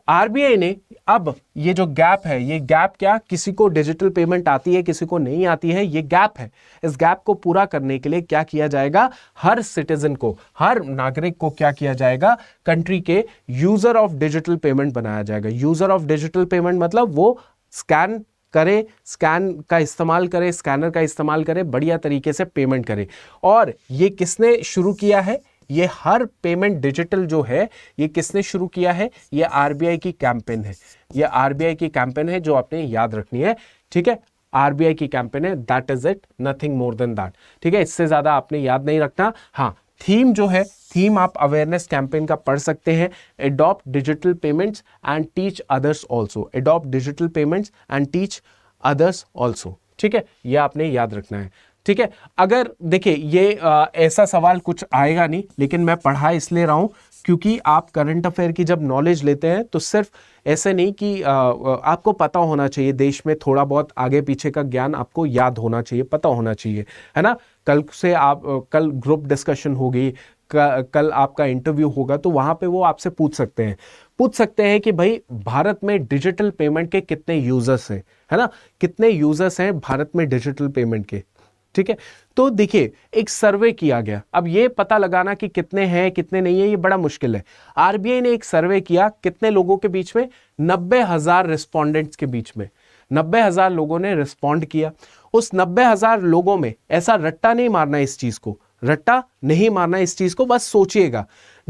A: आरबीआई ने अब ये जो गैप है ये गैप क्या किसी को डिजिटल पेमेंट आती है किसी को नहीं आती है ये गैप है इस गैप को पूरा करने के लिए क्या किया जाएगा हर सिटीजन को हर नागरिक को क्या किया जाएगा कंट्री के यूजर ऑफ डिजिटल पेमेंट बनाया जाएगा यूजर ऑफ डिजिटल पेमेंट मतलब वो स्कैन करें स्कैन का इस्तेमाल करें स्कैनर का इस्तेमाल करें बढ़िया तरीके से पेमेंट करें और ये किसने शुरू किया है ये हर पेमेंट डिजिटल जो है ये किसने शुरू किया है ये आरबीआई की कैंपेन है ये आरबीआई की कैंपेन है जो आपने याद रखनी है ठीक है आरबीआई की कैंपेन है that is it nothing more than that ठीक है इससे ज्यादा आपने याद नहीं रखना हाँ थीम जो है थीम आप अवेयरनेस कैंपेन का पढ़ सकते हैं adopt digital payments and teach others also adopt digital payments and teach others also ठीक है यह आपने याद रखना है ठीक है अगर देखिए ये आ, ऐसा सवाल कुछ आएगा नहीं लेकिन मैं पढ़ा इसलिए रहा हूँ क्योंकि आप करंट अफेयर की जब नॉलेज लेते हैं तो सिर्फ ऐसे नहीं कि आ, आपको पता होना चाहिए देश में थोड़ा बहुत आगे पीछे का ज्ञान आपको याद होना चाहिए पता होना चाहिए है ना कल से आप कल ग्रुप डिस्कशन होगी कल आपका इंटरव्यू होगा तो वहाँ पे वो आपसे पूछ सकते हैं पूछ सकते हैं कि भाई भारत में डिजिटल पेमेंट के कितने यूजर्स हैं है ना कितने यूजर्स हैं भारत में डिजिटल पेमेंट के ठीक है तो देखिए एक सर्वे किया गया अब ये पता लगाना कि कितने हैं कितने नहीं है ये बड़ा मुश्किल है आरबीआई ने एक सर्वे किया कितने लोगों के बीच में नब्बे हजार रिस्पॉन्डेंट्स के बीच में नब्बे हजार लोगों ने रिस्पॉन्ड किया उस नब्बे हजार लोगों में ऐसा रट्टा नहीं मारना इस चीज को रट्टा नहीं मारना इस चीज को बस सोचिएगा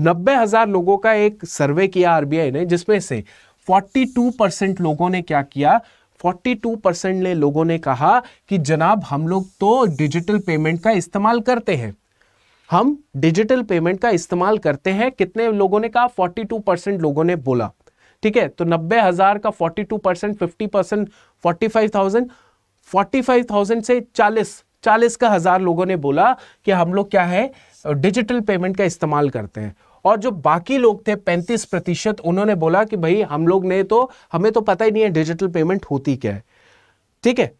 A: नब्बे हजार लोगों का एक सर्वे किया आरबीआई ने जिसमें से 42 परसेंट लोगों ने क्या किया 42 परसेंट ने लोगों ने कहा कि जनाब हम लोग तो डिजिटल पेमेंट का इस्तेमाल करते हैं हम डिजिटल पेमेंट का इस्तेमाल करते हैं कितने लोगों ने कहा 42 परसेंट लोगों ने बोला ठीक है तो नब्बे हजार का 42 percent fifty percent forty five से चालीस चालीस का हजार लोगों ने बोला कि हम लोग क्या है डिजिटल पेमेंट का इस्तेमाल करते हैं और जो बाकी लोग थे 35 प्रतिशत उन्होंने बोला कि भाई हम लोग ने तो हमें तो पता ही नहीं है डिजिटल पेमेंट होती क्या है ठीक है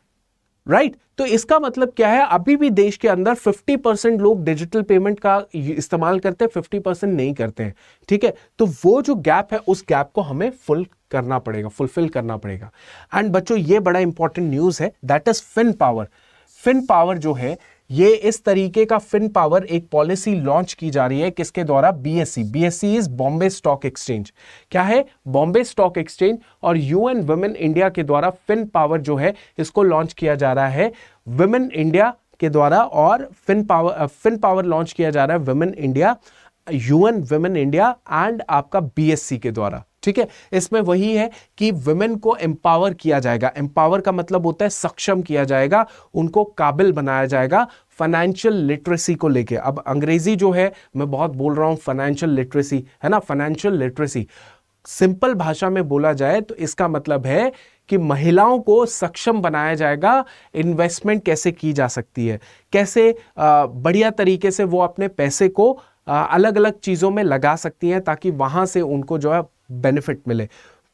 A: राइट right? तो इसका मतलब क्या है अभी भी देश के अंदर 50 परसेंट लोग डिजिटल पेमेंट का इस्तेमाल करते हैं 50 परसेंट नहीं करते हैं ठीक है तो वो जो गैप है उस गैप को हमें फुल करना पड़ेगा फुलफिल करना पड़ेगा एंड बच्चों ये बड़ा इंपॉर्टेंट न्यूज़ है that is fin power fin power जो है ये इस तरीके का फिन पावर एक पॉलिसी लॉन्च की जा रही है किसके द्वारा BSC BSC is Bombay stock exchange क्या है बॉम्बे स्टॉक एक्सचेंज और यूएन वुमेन इंडिया के द्वारा फिन पावर जो है इसको लॉन्च किया जा रहा है वुमेन इंडिया के द्वारा और fin power fin power launch किया जा रहा है women India UN women India and आपका बीएससी e के द्वारा ठीक है इसमें वही है कि वुमेन को एम्पावर किया जाएगा एम्पावर का मतलब होता है सक्षम किया जाएगा उनको काबिल बनाया जाएगा फाइनेंशियल लिटरेसी को लेके अब अंग्रेजी जो है मैं बहुत बोल रहा हूँ फाइनेंशियल लिटरेसी है ना फाइनेंशियल लिटरेसी सिंपल भाषा में बोला जाए तो इसका मतलब है कि महिलाओं को सक्षम बनाया जाएगा इन्वेस्टमेंट कैसे की जा सकती है कैसे बढ़िया तरीके से वो अपने पैसे को अलग अलग चीज़ों में लगा सकती हैं ताकि वहाँ से उनको जो है बेनिफिट मिले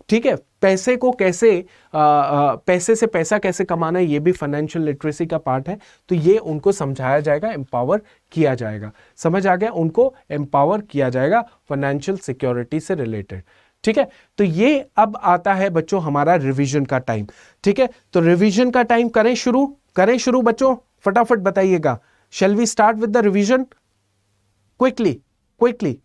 A: ठीक है पैसे को कैसे आ, आ, पैसे से पैसा कैसे कमाना ये भी फाइनेंशियल लिटरेसी का पार्ट है तो ये उनको समझाया जाएगा एम्पावर किया जाएगा समझ आ गया उनको एम्पावर किया जाएगा फाइनेंशियल सिक्योरिटी से रिलेटेड ठीक है तो ये अब आता है बच्चों हमारा रिवीजन का टाइम ठीक है तो रिवीजन का टाइम करें शुरू करें शुरू बच्चों फटाफट बताइएगा shall we start with the revision quickly quickly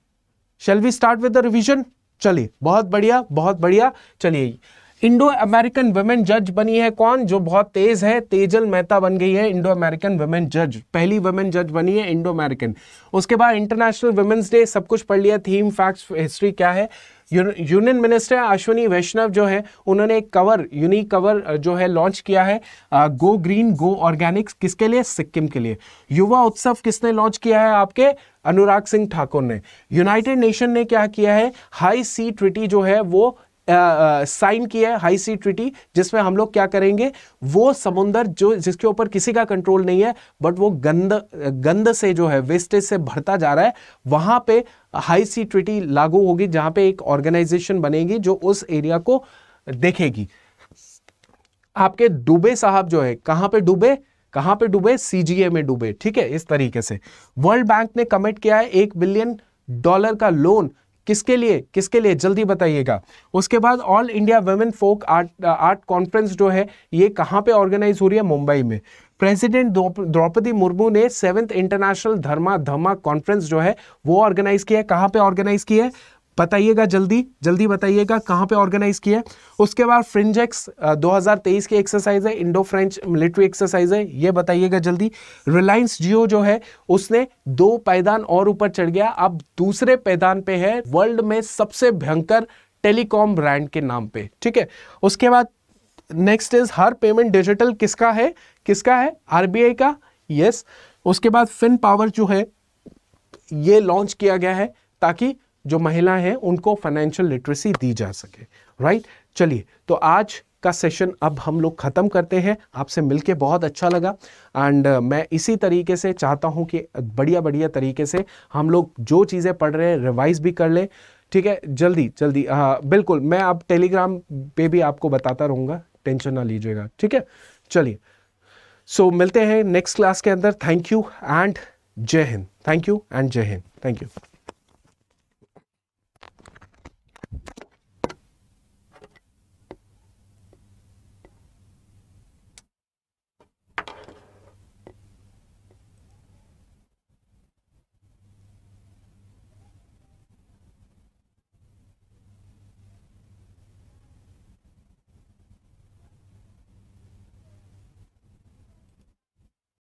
A: shall we start with the revision चलिए बहुत बढ़िया बहुत बढ़िया चलिए इंडो अमेरिकन वेमेन जज बनी है कौन जो बहुत तेज है तेजल मेहता बन गई है इंडो अमेरिकन वेमेन जज पहली वेमेन जज बनी है इंडो अमेरिकन उसके बाद इंटरनेशनल वुमेन्स डे सब कुछ पढ़ लिया थीम फैक्ट्स हिस्ट्री क्या है यूनियन मिनिस्टर अश्विनी वैष्णव जो है उन्होंने एक कवर यूनिक कवर जो है लॉन्च किया है गो ग्रीन गो ऑर्गेनिक्स किसके लिए सिक्किम के लिए युवा उत्सव किसने लॉन्च किया है आपके अनुराग सिंह ठाकुर ने यूनाइटेड नेशन ने क्या किया है हाई सी ट्रिटी जो है वो साइन की है हाई सी ट्रिटी जिसमें हम लोग क्या करेंगे वो समुंदर जो जिसके ऊपर किसी का कंट्रोल नहीं है बट वो गंद गंद से जो है वेस्टेज से भरता जा रहा है वहां पे हाई सी ट्रिटी लागू होगी जहां पे एक ऑर्गेनाइजेशन बनेगी जो उस एरिया को देखेगी आपके डूबे साहब जो है कहां पे डूबे कहां पे डूबे सीजीए में डूबे ठीक है इस तरीके से वर्ल्ड बैंक ने कमिट किया है एक बिलियन डॉलर का लोन किसके लिए किसके लिए जल्दी बताइएगा उसके बाद all India women folk art art conference जो है ये कहाँ पे ऑर्गेनाइज हो रही है मुंबई में प्रेसिडेंट द्रौपदी मुर्मू ने seventh international Dharma Dharma conference जो है वो ऑर्गेनाइज किया है कहाँ पे ऑर्गेनाइज किया है बताइएगा जल्दी जल्दी बताइएगा कहाँ पे ऑर्गेनाइज किया उसके बाद फ्रिंजेक्स 2023 की एक्सरसाइज है इंडो फ्रेंच मिलिट्री एक्सरसाइज है ये बताइएगा जल्दी रिलायंस जियो जो है उसने दो पैदान और ऊपर चढ़ गया अब दूसरे पैदान पे है वर्ल्ड में सबसे भयंकर टेलीकॉम ब्रांड के नाम पे ठीक है उसके बाद नेक्स्ट इज हर पेमेंट डिजिटल किसका है किसका है आरबीआई का यस yes. उसके बाद फिन पावर जो है ये लॉन्च किया गया है ताकि जो महिला हैं उनको फाइनेंशियल लिटरेसी दी जा सके राइट चलिए तो आज का सेशन अब हम लोग ख़त्म करते हैं आपसे मिलके बहुत अच्छा लगा एंड uh, मैं इसी तरीके से चाहता हूँ कि बढ़िया बढ़िया तरीके से हम लोग जो चीज़ें पढ़ रहे हैं रिवाइज भी कर लें ठीक है जल्दी जल्दी आ, हाँ, बिल्कुल मैं आप टेलीग्राम पे भी आपको बताता रहूँगा टेंशन ना लीजिएगा ठीक है चलिए सो so, मिलते हैं नेक्स्ट क्लास के अंदर थैंक यू एंड जय हिंद थैंक यू एंड जय हिंद थैंक यू